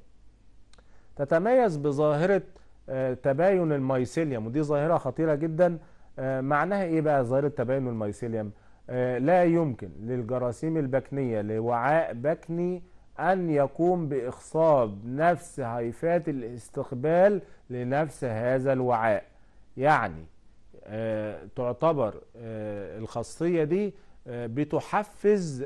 تتميز بظاهرة آه، تباين الميسيليوم ودي ظاهرة خطيرة جدا آه، معناها ايه بقى ظاهرة تباين الميسيليوم آه، لا يمكن للجراثيم البكنية لوعاء بكني أن يقوم بإخصاب نفس هيفات الاستقبال لنفس هذا الوعاء يعني تعتبر الخاصية دي بتحفز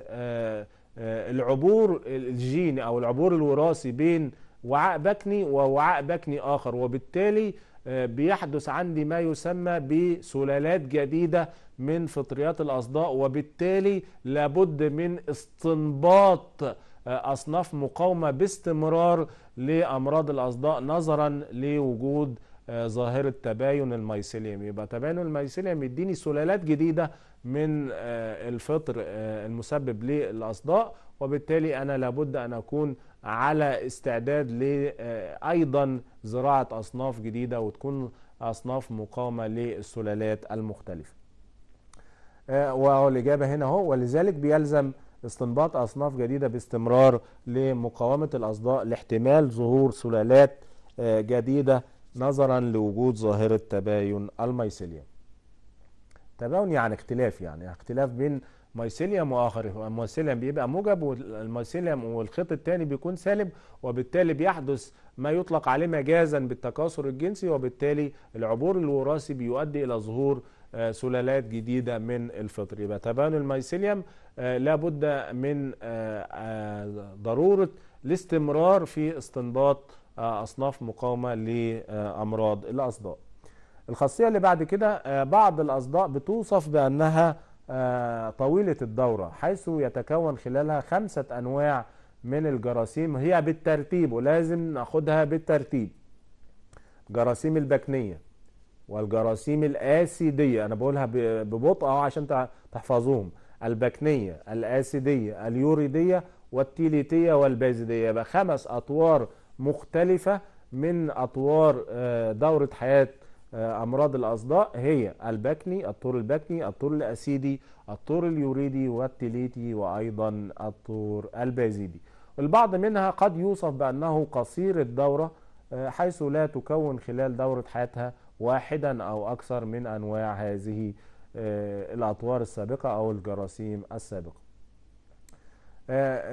العبور الجيني أو العبور الوراثي بين وعاء بكني ووعاء بكني آخر وبالتالي آه، بيحدث عندي ما يسمى بسلالات جديدة من فطريات الأصداء وبالتالي لابد من استنباط آه، أصناف مقاومة باستمرار لأمراض الأصداء نظرا لوجود آه، ظاهرة تباين الميسيليم يبقى تباين الميسيليم يديني سلالات جديدة من الفطر المسبب للأصداء وبالتالي أنا لابد أن أكون على استعداد لأيضا آه، زراعة أصناف جديدة وتكون أصناف مقامة للسلالات المختلفة آه، والإجابة هنا هو ولذلك بيلزم استنباط أصناف جديدة باستمرار لمقاومة الأصداء لاحتمال ظهور سلالات آه، جديدة نظرا لوجود ظاهرة تباين الميسيليا تباين يعني اختلاف يعني اختلاف بين مايسيليوم واخر المايسيليوم بيبقى موجب والمايسيليوم والخيط الثاني بيكون سالب وبالتالي بيحدث ما يطلق عليه مجازا بالتكاثر الجنسي وبالتالي العبور الوراثي بيؤدي الى ظهور آه، سلالات جديده من الفطر يبقى تباين المايسيليوم آه، لابد من آه، ضروره الاستمرار في استنباط اصناف مقاومه لامراض الاصداء الخاصيه اللي بعد كده بعض الاصداء بتوصف بانها آه، طويلة الدورة حيث يتكون خلالها خمسة أنواع من الجراثيم هي بالترتيب ولازم ناخدها بالترتيب جراثيم البكنية والجراثيم الآسيدية أنا بقولها ببطء أهو عشان تحفظوهم البكنية الآسيدية اليوريدية والتيليتية والبازيدية يبقى خمس أطوار مختلفة من أطوار آه، دورة حياة آه، امراض الاصداء هي البكني الطور البكني الطور الاسيدي الطور اليوريدي والتليتي وايضا الطور البازيدي البعض منها قد يوصف بانه قصير الدوره آه، حيث لا تكون خلال دوره حياتها واحدا او اكثر من انواع هذه آه، الاطوار السابقه او الجراثيم السابقه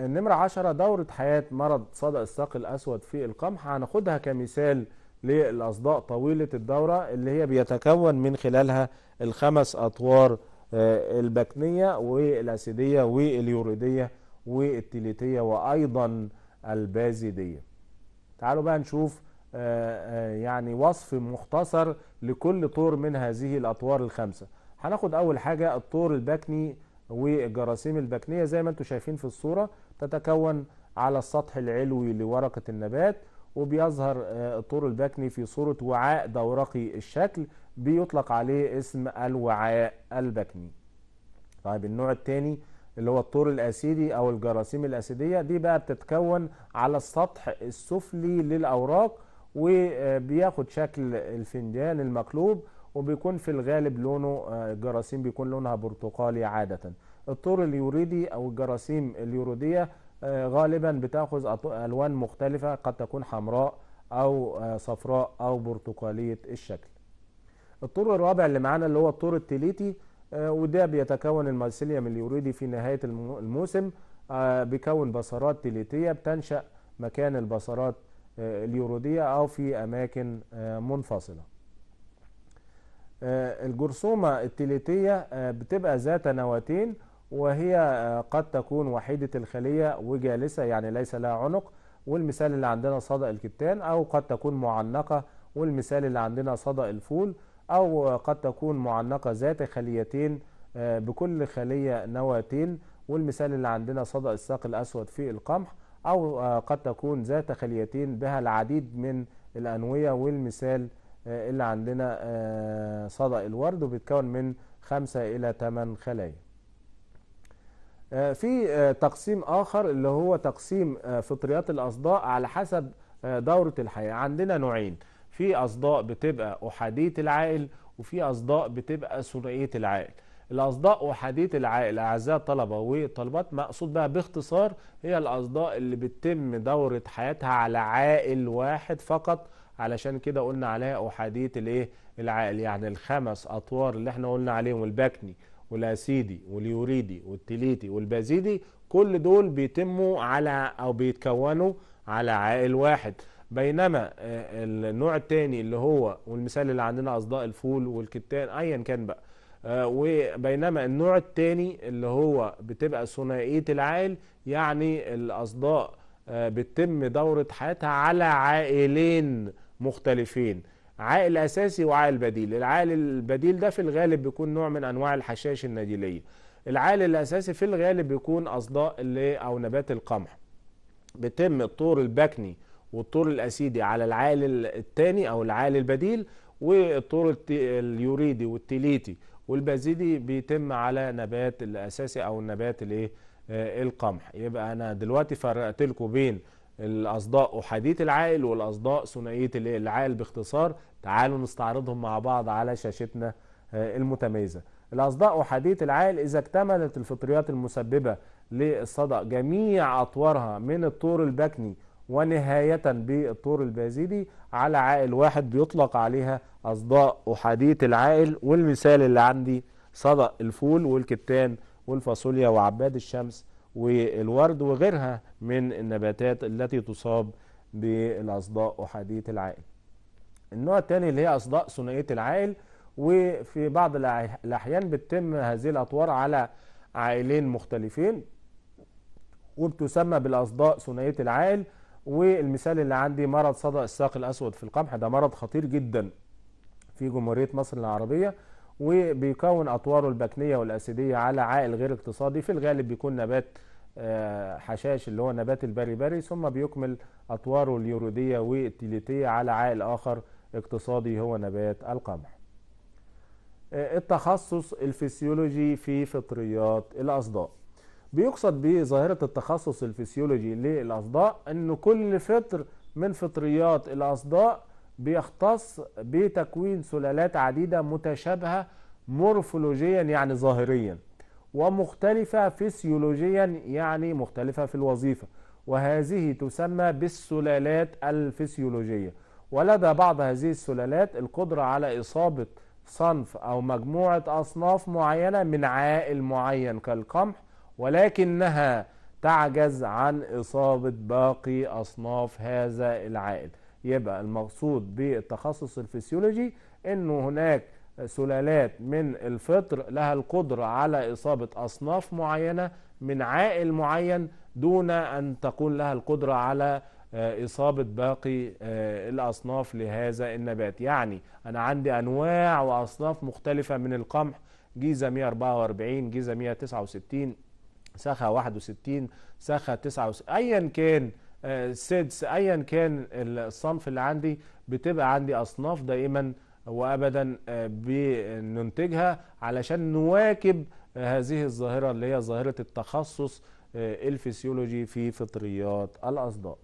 نمرة 10 دورة حياة مرض صدأ الساق الأسود في القمح هناخدها كمثال للأصداء طويلة الدورة اللي هي بيتكون من خلالها الخمس أطوار آه، البكنية والأسيدية واليوريدية والتليتية وأيضا البازيدية تعالوا بقى نشوف آه، آه، يعني وصف مختصر لكل طور من هذه الأطوار الخمسة هناخد أول حاجة الطور البكني والجراثيم البكنية زي ما انتم شايفين في الصورة تتكون على السطح العلوي لورقة النبات وبيظهر آه، الطور البكني في صورة وعاء دورقي الشكل بيطلق عليه اسم الوعاء البكني طيب النوع الثاني اللي هو الطور الأسيدي أو الجراثيم الأسيدية دي بقى بتتكون على السطح السفلي للأوراق وبياخد شكل الفنجان المقلوب وبيكون في الغالب لونه آه، الجراثيم بيكون لونها برتقالي عادة الطور اليوريدي أو الجراثيم اليورودية آه، غالبا بتاخذ الوان مختلفه قد تكون حمراء او آه، صفراء او برتقاليه الشكل الطور الرابع اللي معانا اللي هو الطور التليتي آه، وده بيتكون الميسيليوم اليوريدي في نهايه الموسم بيكون بصرات تليتيه بتنشا مكان البصرات اليوروديه او في اماكن منفصله الجرثومه التليتيه بتبقى ذات نواتين وهي آه، قد تكون وحيدة الخلية وجالسة يعني ليس لها عنق والمثال اللي عندنا صدأ الكتان أو قد تكون معنقة والمثال اللي عندنا صدأ الفول أو قد تكون معنقة ذات خليتين آه، بكل خلية نواتين والمثال اللي عندنا صدأ الساق الأسود في القمح أو آه، قد تكون ذات خليتين بها العديد من الأنوية والمثال اللي عندنا صدأ الورد وبيتكون من خمسة إلى ثمان خلايا آه، في آه، تقسيم آخر اللي هو تقسيم آه، فطريات الأصداء على حسب دورة الحياة عندنا نوعين في أصداء بتبقى أحادية العائل وفي أصداء بتبقى ثنائية العائل الأصداء أحادية العائل أعزاء الطلبة والطالبات مقصود بها باختصار هي الأصداء اللي بتتم دورة حياتها على عائل واحد فقط علشان كده قلنا عليها أحادية الإيه العائل يعني الخمس أطوار اللي احنا قلنا عليهم البكني والاسيدي واليوريدي والتليتي والبازيدي كل دول بيتموا على او بيتكونوا على عائل واحد بينما آه، النوع الثاني اللي هو والمثال اللي عندنا اصداء الفول والكتان ايا كان بقى آه، وبينما النوع الثاني اللي هو بتبقى ثنائيه العائل يعني الاصداء آه، بتتم دوره حياتها على عائلين مختلفين عائل اساسي وعائل بديل العائل البديل ده في الغالب بيكون نوع من انواع الحشائش النديليه العائل الاساسي في الغالب بيكون اصداء اللي او نبات القمح بيتم الطور البكني والطور الاسيدي على العائل الثاني او العائل البديل والطور اليوريدي والتليتي والبازيدي بيتم على نبات الاساسي او النبات الايه القمح يبقى انا دلوقتي فرقت لكم بين الاصداء احاديه العائل والاصداء ثنائيه العائل باختصار تعالوا نستعرضهم مع بعض على شاشتنا آه، المتميزه الاصداء احاديه العائل اذا اكتملت الفطريات المسببه للصدأ جميع اطوارها من الطور البكني ونهاية بالطور البازيدي على عائل واحد بيطلق عليها أصداء أحادية العائل والمثال اللي عندي صدأ الفول والكتان والفاصوليا وعباد الشمس والورد وغيرها من النباتات التي تصاب بالأصداء أحادية العائل النوع الثاني اللي هي أصداء ثنائية العائل وفي بعض الأحيان بتتم هذه الأطوار على عائلين مختلفين وبتسمى بالأصداء ثنائية العائل والمثال اللي عندي مرض صدأ الساق الأسود في القمح ده مرض خطير جدا في جمهورية مصر العربية وبيكون أطواره البكنية والأسيدية على عائل غير اقتصادي في الغالب بيكون نبات آه، حشاش اللي هو نبات البري بري ثم بيكمل أطواره اليورودية والتيليتية على عائل آخر اقتصادي هو نبات القمح آه، التخصص الفسيولوجي في فطريات الأصداء بيقصد بظاهرة التخصص الفسيولوجي للأصداء أن كل فطر من فطريات الأصداء بيختص بتكوين سلالات عديدة متشابهة مورفولوجيا يعني ظاهريا ومختلفة فسيولوجيا يعني مختلفة في الوظيفة وهذه تسمى بالسلالات الفسيولوجية ولدى بعض هذه السلالات القدرة على إصابة صنف أو مجموعة أصناف معينة من عائل معين كالقمح ولكنها تعجز عن إصابة باقي أصناف هذا العائل يبقى المقصود بالتخصص الفسيولوجي انه هناك سلالات من الفطر لها القدرة على إصابة أصناف معينة من عائل معين دون أن تكون لها القدرة على آه، إصابة باقي آه، الأصناف لهذا النبات يعني أنا عندي أنواع وأصناف مختلفة من القمح جيزة 144 جيزة 169 سخة 61 سخة 69 أيا كان سيدس ايا كان الصنف اللي عندي بتبقى عندي اصناف دائما وابدا آه، بننتجها علشان نواكب هذه الظاهره اللي هي ظاهره التخصص آه، الفسيولوجي في فطريات الاصداء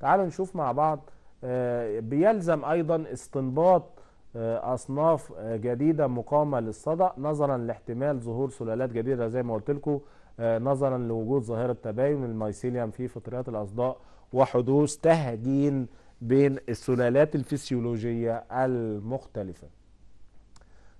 تعالوا نشوف مع بعض آه، بيلزم ايضا استنباط اصناف جديده مقامه للصدأ نظرا لاحتمال ظهور سلالات جديده زي ما قلت لكم آه، نظرا لوجود ظاهرة تباين الميسيليوم في فطريات الأصداء وحدوث تهجين بين السلالات الفسيولوجية المختلفة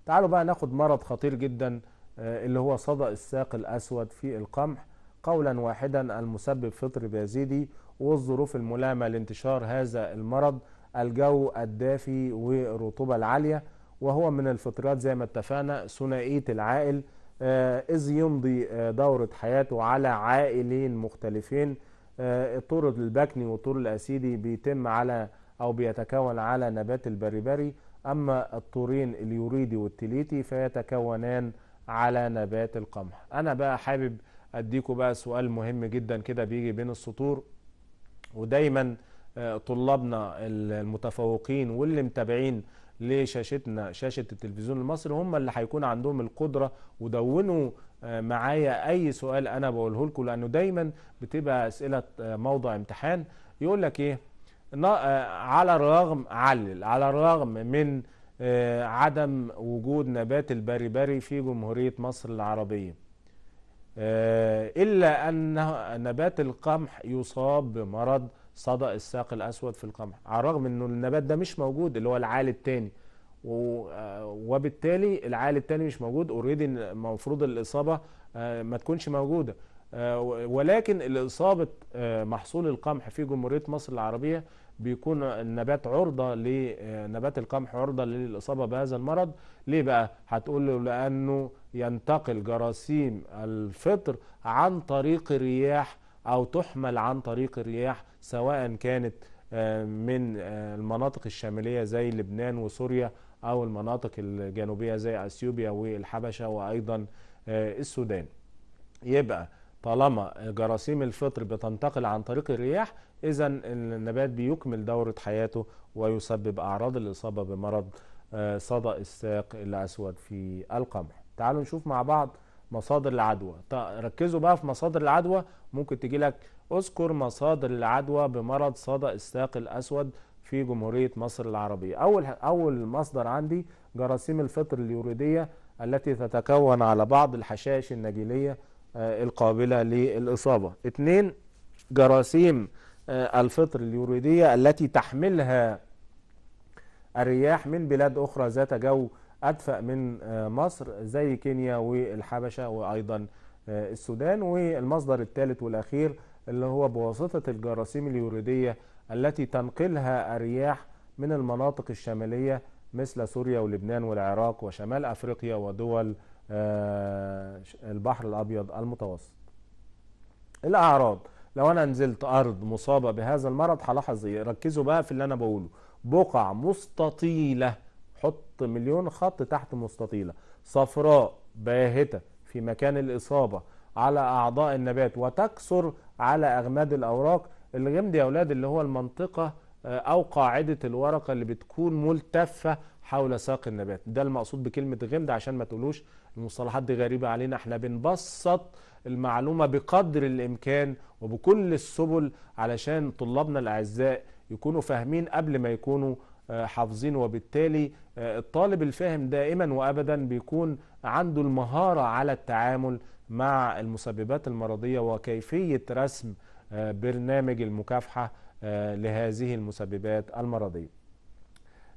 تعالوا بقى ناخد مرض خطير جدا آه، اللي هو صدأ الساق الأسود في القمح قولا واحدا المسبب فطر بيزيدي والظروف الملامة لانتشار هذا المرض الجو الدافي والرطوبة العالية وهو من الفطريات زي ما اتفقنا ثنائية العائل آه، إذ يمضي آه، دورة حياته على عائلين مختلفين آه، الطور البكني والطور الأسيدي بيتم على أو بيتكون على نبات البريبري أما الطورين اليوريدي والتليتي فيتكونان على نبات القمح أنا بقى حابب أديكم بقى سؤال مهم جدا كده بيجي بين السطور ودايما طلابنا المتفوقين واللي متابعين لشاشتنا شاشه التلفزيون المصري هم اللي هيكون عندهم القدره ودونوا آه، معايا اي سؤال انا بقوله لكم لانه دايما بتبقى اسئله آه، موضع امتحان يقول لك ايه آه، على الرغم علل على الرغم من عدم وجود نبات البري بري في جمهوريه مصر العربيه إلا أن نبات القمح يصاب بمرض صدأ الساق الأسود في القمح على الرغم أنه النبات ده مش موجود اللي هو العال التاني آه، وبالتالي العال التاني مش موجود اوريدي المفروض الإصابة آه، ما تكونش موجودة آه، ولكن إصابة محصول القمح في جمهورية مصر العربية بيكون النبات عرضة لنبات القمح عرضة للإصابة بهذا المرض ليه بقى؟ هتقول له لأنه ينتقل جراثيم الفطر عن طريق الرياح أو تحمل عن طريق الرياح سواء كانت آه، من آه، المناطق الشمالية زي لبنان وسوريا أو المناطق الجنوبية زي أثيوبيا والحبشة وأيضا آه، السودان يبقى طالما جراثيم الفطر بتنتقل عن طريق الرياح إذا النبات بيكمل دورة حياته ويسبب أعراض الإصابة بمرض صدأ الساق الأسود في القمح تعالوا نشوف مع بعض مصادر العدوى ركزوا بقى في مصادر العدوى ممكن تجي لك اذكر مصادر العدوى بمرض صدى الساق الاسود في جمهورية مصر العربية أول, أول مصدر عندي جراثيم الفطر اليوريدية التي تتكون على بعض الحشائش النجيلية آه، القابلة للإصابة اثنين جراثيم آه، الفطر اليوريدية التي تحملها الرياح من بلاد أخرى ذات جو أدفأ من آه، مصر زي كينيا والحبشة وأيضا آه، السودان والمصدر الثالث والأخير اللي هو بواسطة الجراثيم اليوريدية التي تنقلها الرياح من المناطق الشمالية مثل سوريا ولبنان والعراق وشمال أفريقيا ودول آه، البحر الأبيض المتوسط الأعراض لو أنا نزلت أرض مصابة بهذا المرض هلاحظ إيه ركزوا بقى في اللي أنا بقوله بقع مستطيلة حط مليون خط تحت مستطيلة صفراء باهتة في مكان الإصابة على أعضاء النبات وتكسر على أغماد الأوراق الغمد يا أولاد اللي هو المنطقة آه، أو قاعدة الورقة اللي بتكون ملتفة حول ساق النبات ده المقصود بكلمة غمد عشان ما تقولوش المصطلحات دي غريبة علينا احنا بنبسط المعلومة بقدر الإمكان وبكل السبل علشان طلابنا الأعزاء يكونوا فاهمين قبل ما يكونوا آه، حافظين وبالتالي آه، الطالب الفاهم دائما وابدا بيكون عنده المهاره على التعامل مع المسببات المرضيه وكيفيه رسم آه، برنامج المكافحه لهذه المسببات المرضيه.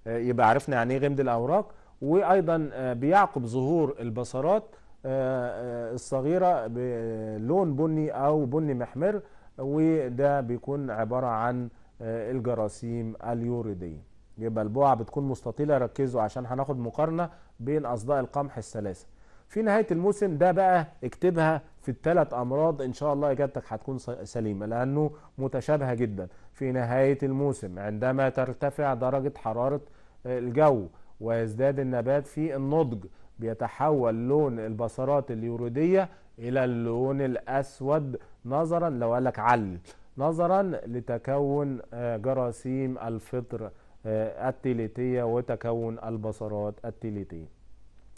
يبقى عرفنا يعني ايه غمد الاوراق وايضا بيعقب ظهور البصرات الصغيره بلون بني او بني محمر وده بيكون عباره عن الجراثيم اليوريديه. يبقى البقعه بتكون مستطيله ركزوا عشان هناخد مقارنه بين اصداء القمح الثلاثه في نهايه الموسم ده بقى اكتبها في الثلاث امراض ان شاء الله اجابتك هتكون سليمه لانه متشابهه جدا في نهايه الموسم عندما ترتفع درجه حراره آه، الجو ويزداد النبات في النضج بيتحول لون البصرات اليوريديه الى اللون الاسود نظرا لو قال لك عل نظرا لتكون آه، جراثيم الفطر آه، التيليتية وتكون البصرات التيليتية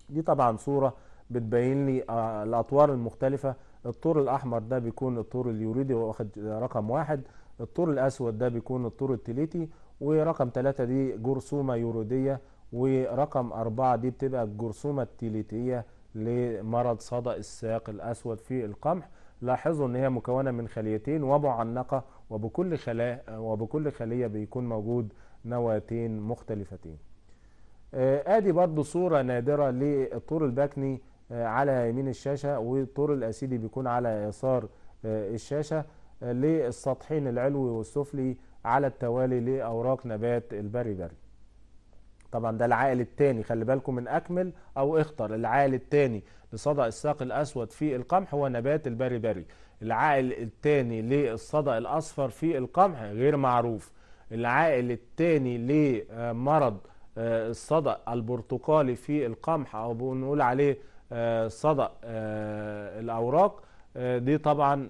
دي طبعا صورة بتبين لي آه، الأطوار المختلفة الطور الأحمر ده بيكون الطور اليوريدي واخد رقم واحد الطور الأسود ده بيكون الطور التيليتي ورقم ثلاثة دي جرثومة يوريدية ورقم أربعة دي بتبقى الجرثومة التيليتية لمرض صدأ الساق الأسود في القمح لاحظوا ان هي مكونه من خليتين ومعنقه وبكل خلايا وبكل خليه بيكون موجود نواتين مختلفتين آه، ادي برضو صورة نادرة للطور البكني آه، على يمين الشاشة والطور الاسيدي بيكون على يسار آه، الشاشة للسطحين العلوي والسفلي على التوالي لأوراق نبات البري بري طبعا ده العائل الثاني خلي بالكم من أكمل أو اختر العائل الثاني لصدأ الساق الأسود في القمح هو نبات البري بري العائل الثاني للصدأ الأصفر في القمح غير معروف العائل الثاني لمرض آه، الصدأ البرتقالي في القمح أو بنقول عليه آه، صدأ آه، الأوراق دي طبعا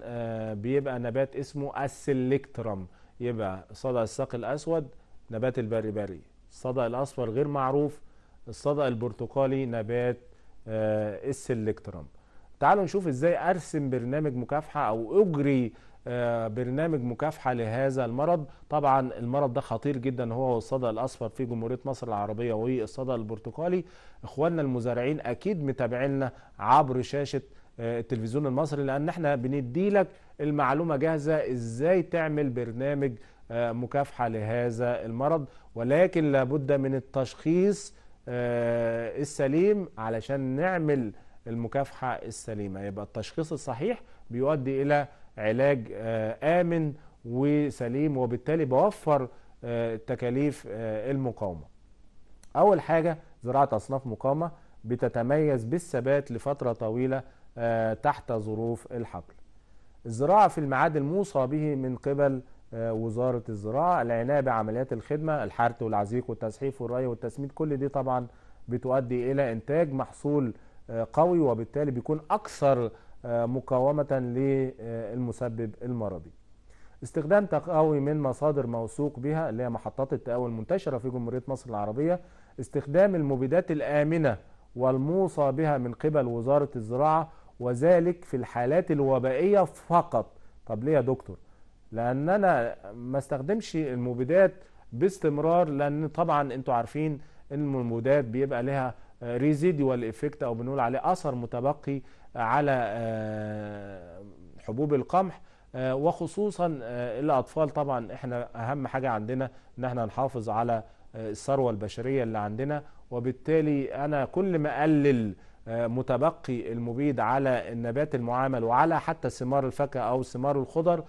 بيبقى نبات اسمه السلكترم يبقى صدأ الساق الأسود نبات البري بري الصدأ الأصفر غير معروف الصدأ البرتقالي نبات السلكترم تعالوا نشوف ازاي ارسم برنامج مكافحة او اجري آه، برنامج مكافحه لهذا المرض طبعا المرض ده خطير جدا هو والصدى الاصفر في جمهوريه مصر العربيه والصدى البرتقالي اخواننا المزارعين اكيد متابعينا عبر شاشه آه، التلفزيون المصري لان احنا بنديلك المعلومه جاهزه ازاي تعمل برنامج آه، مكافحه لهذا المرض ولكن لابد من التشخيص السليم علشان نعمل المكافحه السليمه يبقى التشخيص الصحيح بيؤدي الى علاج آه، آمن وسليم وبالتالي بوفر آه، تكاليف آه، المقاومة أول حاجة زراعة أصناف مقاومة بتتميز بالثبات لفترة طويلة تحت ظروف الحقل الزراعة في الميعاد الموصى به من قبل وزارة الزراعة العناية بعمليات الخدمة الحرث والعزيق والتزحيف والري والتسميد كل دي طبعا بتؤدي إلى إنتاج محصول قوي وبالتالي بيكون أكثر آه، مقاومة للمسبب المرضي استخدام تقاوي من مصادر موثوق بها اللي هي محطات التقاوي المنتشرة في جمهورية مصر العربية استخدام المبيدات الآمنة والموصى بها من قبل وزارة الزراعة وذلك في الحالات الوبائية فقط طب ليه يا دكتور لأن أنا ما استخدمش المبيدات باستمرار لأن طبعا انتوا عارفين ان المبيدات بيبقى لها ريزيديوال آه، افكت او بنقول عليه اثر متبقي على آه، حبوب القمح آه، وخصوصا آه، الاطفال طبعا احنا اهم حاجه عندنا ان احنا نحافظ على الثروه البشريه اللي عندنا وبالتالي انا كل ما اقلل متبقي المبيد على النبات المعامل وعلى حتى ثمار الفاكهه او ثمار الخضر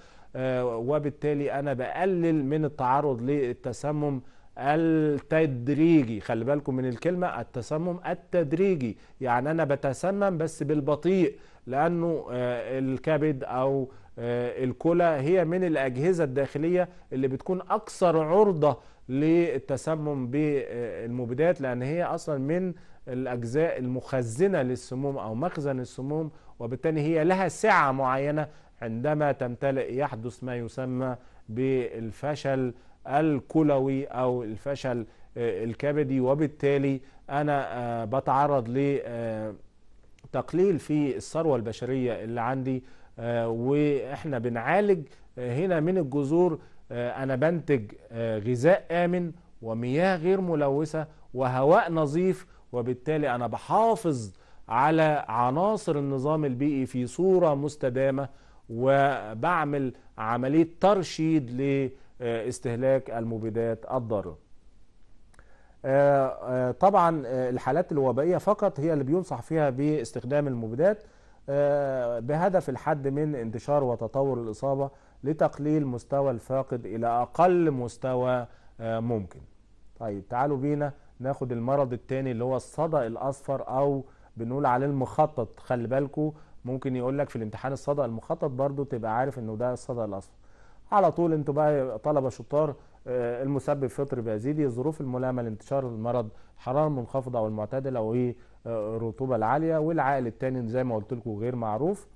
وبالتالي انا بقلل من التعرض للتسمم التدريجي خلي بالكم من الكلمة التسمم التدريجي يعني أنا بتسمم بس بالبطيء لأنه آه، الكبد أو آه، الكلى هي من الأجهزة الداخلية اللي بتكون أكثر عرضة للتسمم بالمبيدات لأن هي أصلا من الأجزاء المخزنة للسموم أو مخزن السموم وبالتالي هي لها سعة معينة عندما تمتلئ يحدث ما يسمى بالفشل الكلوي أو الفشل آه، الكبدي وبالتالي أنا آه، بتعرض لتقليل آه، في الثروة البشرية اللي عندي وإحنا بنعالج هنا من الجذور أنا بنتج غذاء آمن ومياه غير ملوثة وهواء نظيف وبالتالي أنا بحافظ على عناصر النظام البيئي في صورة مستدامة وبعمل عملية ترشيد ل آه، استهلاك المبيدات الضاره آه، آه، طبعا الحالات الوبائيه فقط هي اللي بينصح فيها باستخدام المبيدات بهدف الحد من انتشار وتطور الاصابه لتقليل مستوى الفاقد الى اقل مستوى ممكن طيب تعالوا بينا ناخد المرض الثاني اللي هو الصدى الاصفر او بنقول عليه المخطط خلي بالكم ممكن يقول لك في الامتحان الصدى المخطط برضو تبقى عارف انه ده الصدى الاصفر على طول انتوا بقى طلبه شطار آه، المسبب فطر بيزيدي الظروف الملائمه لانتشار المرض حراره منخفضه او المعتدله او آه، الرطوبه العاليه والعائل الثاني زي ما قلت لكم غير معروف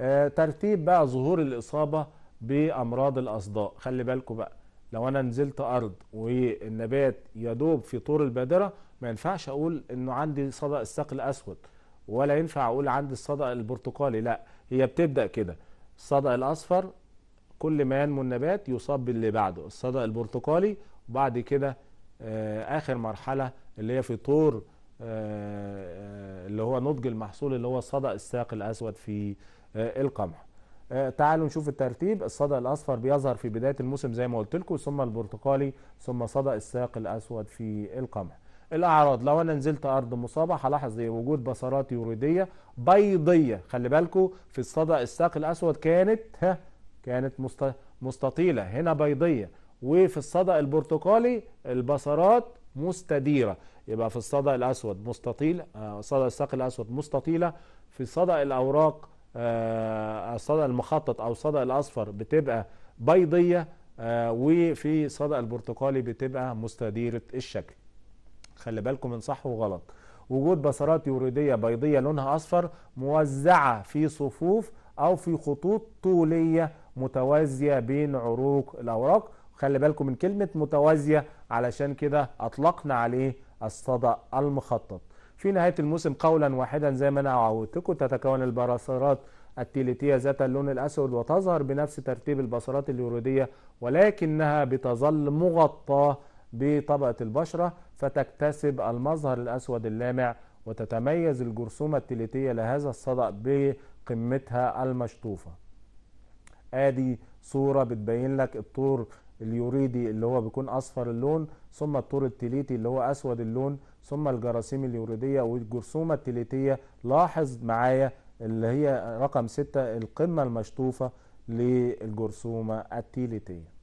آه، ترتيب بقى ظهور الاصابه بامراض الاصداء خلي بالكم بقى لو انا نزلت ارض والنبات يدوب في طور البادره ما ينفعش اقول انه عندي صدأ الساق الاسود ولا ينفع اقول عندي الصدأ البرتقالي لا هي بتبدا كده الصدأ الاصفر كل ما ينمو النبات يصاب باللي بعده الصدأ البرتقالي وبعد كده آه، آخر مرحلة اللي هي في طور آه، آه، اللي هو نضج المحصول اللي هو الصدأ الساق الأسود في القمح تعالوا نشوف الترتيب الصدأ الأصفر بيظهر في بداية الموسم زي ما قلت لكم ثم البرتقالي ثم صدأ الساق الأسود في القمح الأعراض لو أنا نزلت أرض مصابة هلاحظ وجود بصرات يوريدية بيضية خلي بالكم في الصدأ الساق الأسود كانت ها كانت مستطيلة هنا بيضية وفي الصدأ البرتقالي البصرات مستديرة يبقى في الصدأ الأسود مستطيل آه، صدأ الساق الأسود مستطيلة في صدأ الأوراق آه، الصدأ المخطط أو صدأ الأصفر بتبقى بيضية آه، وفي صدأ البرتقالي بتبقى مستديرة الشكل خلي بالكم من صح وغلط وجود بصرات يوريدية بيضية لونها أصفر موزعة في صفوف أو في خطوط طولية متوازية بين عروق الأوراق خلي بالكم من كلمة متوازية علشان كده أطلقنا عليه الصدى المخطط في نهاية الموسم قولا واحدا زي ما أنا عودتكم تتكون البراصرات التيليتية ذات اللون الأسود وتظهر بنفس ترتيب البصرات اليورودية ولكنها بتظل مغطاة بطبقة البشرة فتكتسب المظهر الأسود اللامع وتتميز الجرثومة التيليتية لهذا الصدأ بقمتها المشطوفة ادي صورة بتبين لك الطور اليوريدي اللي هو بيكون اصفر اللون ثم الطور التليتي اللي هو اسود اللون ثم الجراثيم اليوريدية والجرثومة التليتية لاحظ معايا اللي هي رقم ستة القمة المشطوفة للجرثومة التليتية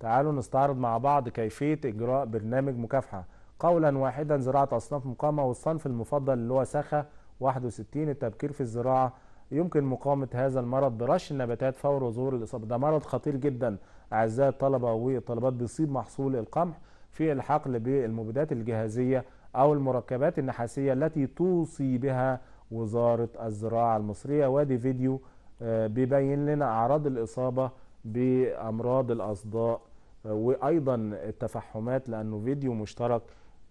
تعالوا نستعرض مع بعض كيفية إجراء برنامج مكافحة قولا واحدا زراعة أصناف مقامة والصنف المفضل اللي هو سخة 61 التبكير في الزراعة يمكن مقاومة هذا المرض برش النباتات فور ظهور الإصابة ده مرض خطير جدا أعزائي الطلبة والطلبات بيصيب محصول القمح في الحقل بالمبيدات الجهازية أو المركبات النحاسية التي توصي بها وزارة الزراعة المصرية وادي فيديو آه، بيبين لنا أعراض الإصابة بأمراض الأصداء آه، وأيضا التفحمات لأنه فيديو مشترك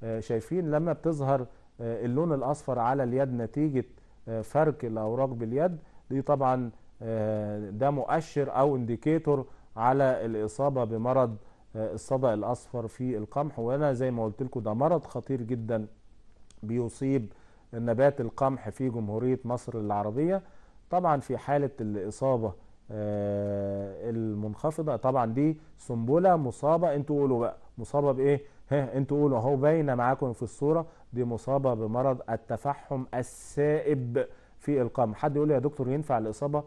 آه، شايفين لما بتظهر اللون الأصفر على اليد نتيجة فرك الاوراق باليد دي طبعا آه، ده مؤشر او انديكيتور على الاصابه بمرض آه، الصدى الاصفر في القمح وانا زي ما قلت لكم ده مرض خطير جدا بيصيب نبات القمح في جمهوريه مصر العربيه طبعا في حاله الاصابه آه، المنخفضه طبعا دي سنبله مصابه انتوا قولوا بقى مصابه بايه ها انتوا قولوا اهو باينه معاكم في الصوره دي مصابه بمرض التفحم السائب في القمع حد يقول لي يا دكتور ينفع الاصابه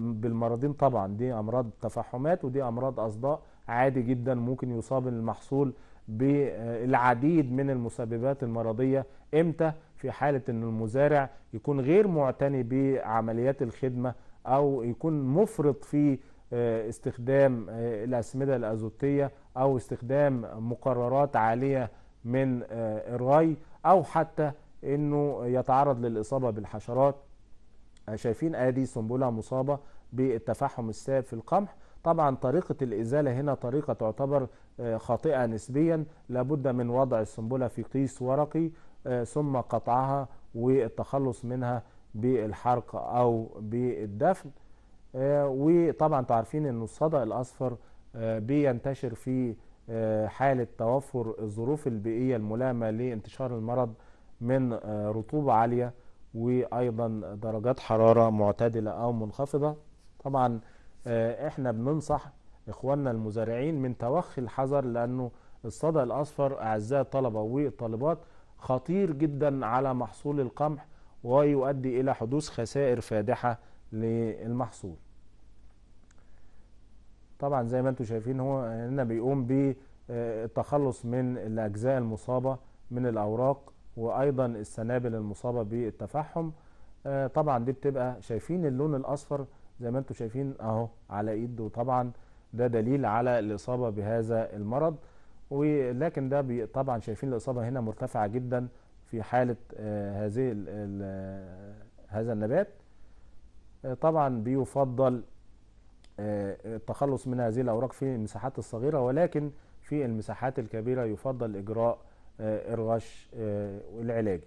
بالمرضين طبعا دي امراض تفحمات ودي امراض اصداء عادي جدا ممكن يصاب المحصول بالعديد من المسببات المرضيه امتى في حاله ان المزارع يكون غير معتني بعمليات الخدمه او يكون مفرط في آه، استخدام آه، الاسمده الازوتيه أو استخدام مقررات عالية من آه، الري أو حتى أنه يتعرض للإصابة بالحشرات آه، شايفين ادي سنبله مصابه بالتفحم السائب في القمح طبعا طريقه الازاله هنا طريقه تعتبر آه، خاطئه نسبيا لابد من وضع السنبله في قيس ورقي ثم قطعها والتخلص منها بالحرق او بالدفن وطبعا تعرفين ان الصدأ الاصفر آه، بينتشر في آه، حالة توفر الظروف البيئية الملائمة لانتشار المرض من آه، رطوبة عالية وأيضا درجات حرارة معتدلة أو منخفضة طبعا احنا بننصح إخواننا المزارعين من توخي الحذر لأنه الصدى الأصفر أعزائي الطلبة والطالبات خطير جدا على محصول القمح ويؤدي إلى حدوث خسائر فادحة للمحصول طبعا زي ما انتم شايفين هو هنا بيقوم بالتخلص من الاجزاء المصابه من الاوراق وايضا السنابل المصابه بالتفحم آه، طبعا دي بتبقى شايفين اللون الاصفر زي ما انتم شايفين اهو على ايده طبعا ده دليل على الاصابه بهذا المرض ولكن ده طبعا شايفين الاصابه هنا مرتفعه جدا في حاله آه، هذه هذا النبات آه، طبعا بيفضل التخلص آه، آه، من هذه الأوراق في المساحات الصغيرة ولكن في المساحات الكبيرة يفضل إجراء الرش آه، العلاجي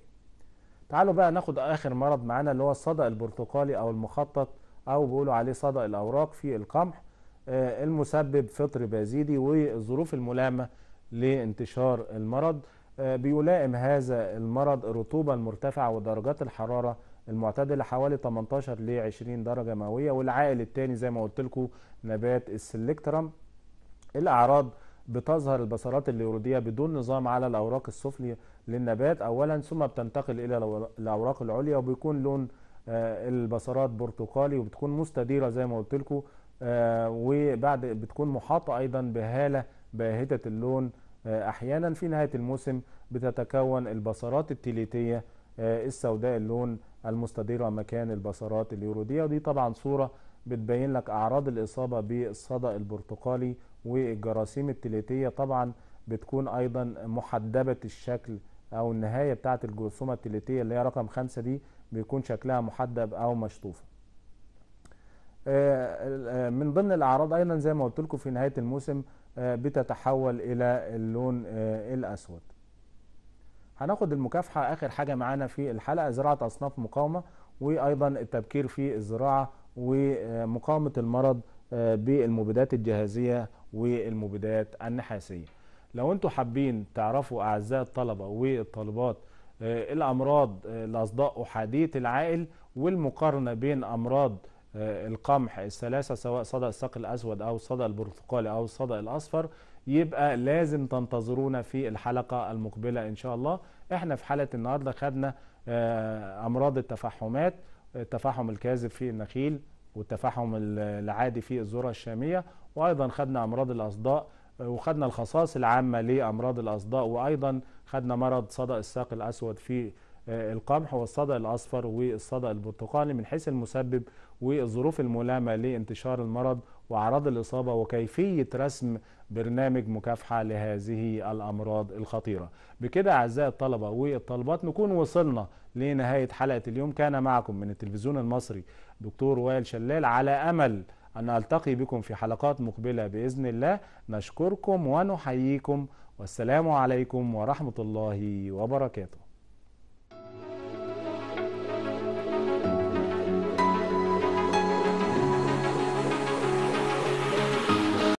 تعالوا بقى ناخد آخر مرض معانا اللي هو الصدأ البرتقالي أو المخطط أو بيقولوا عليه صدأ الأوراق في القمح المسبب فطر بازيدي والظروف الملائمة لانتشار المرض بيلائم هذا المرض الرطوبة المرتفعة ودرجات الحرارة المعتدله حوالي 18 ل 20 درجه مئويه والعائل الثاني زي ما قلت لكم نبات السلكترم الاعراض بتظهر البصرات اليوروديه بدون نظام على الاوراق السفلي للنبات اولا ثم بتنتقل الى الاوراق العليا وبيكون لون آه، البصرات برتقالي وبتكون مستديره زي ما قلت لكم آه، وبعد بتكون محاطه ايضا بهاله باهته اللون آه، احيانا في نهايه الموسم بتتكون البصرات التليتيه السوداء اللون المستديرة مكان البصرات اليورودية ودي طبعا صورة بتبين لك أعراض الإصابة بالصدأ البرتقالي والجراثيم التليتية طبعا بتكون أيضا محدبة الشكل أو النهاية بتاعة الجرثومة التليتية اللي هي رقم خمسة دي بيكون شكلها محدب أو مشطوفة آه، آه، من ضمن الأعراض أيضا زي ما قلت لكم في نهاية الموسم آه، بتتحول إلى اللون الأسود هناخد المكافحة آخر حاجة معانا في الحلقة زراعة أصناف مقاومة وأيضا التبكير في الزراعة ومقاومة المرض آه، بالمبيدات الجهازية والمبيدات النحاسية لو انتوا حابين تعرفوا أعزائي الطلبة والطالبات آه، الأمراض آه، الأصداء أحادية العائل والمقارنة بين أمراض القمح الثلاثة سواء صدى الساق الأسود أو صدى البرتقالي أو صدى الأصفر يبقى لازم تنتظرونا في الحلقة المقبلة إن شاء الله إحنا في حلقة النهاردة خدنا آه، أمراض التفحمات التفحم الكاذب في النخيل والتفحم العادي في الذرة الشامية وأيضا خدنا أمراض الأصداء آه، وخدنا الخصائص العامة لأمراض الأصداء وأيضا خدنا مرض صدأ الساق الأسود في آه، القمح والصدأ الأصفر والصدأ البرتقالي من حيث المسبب والظروف الملامة لانتشار المرض وأعراض الإصابة وكيفية رسم برنامج مكافحة لهذه الأمراض الخطيرة بكده أعزائي الطلبة والطلبات نكون وصلنا لنهاية حلقة اليوم كان معكم من التلفزيون المصري دكتور وائل شلال على أمل أن ألتقي بكم في حلقات مقبلة بإذن الله نشكركم ونحييكم والسلام عليكم ورحمة الله وبركاته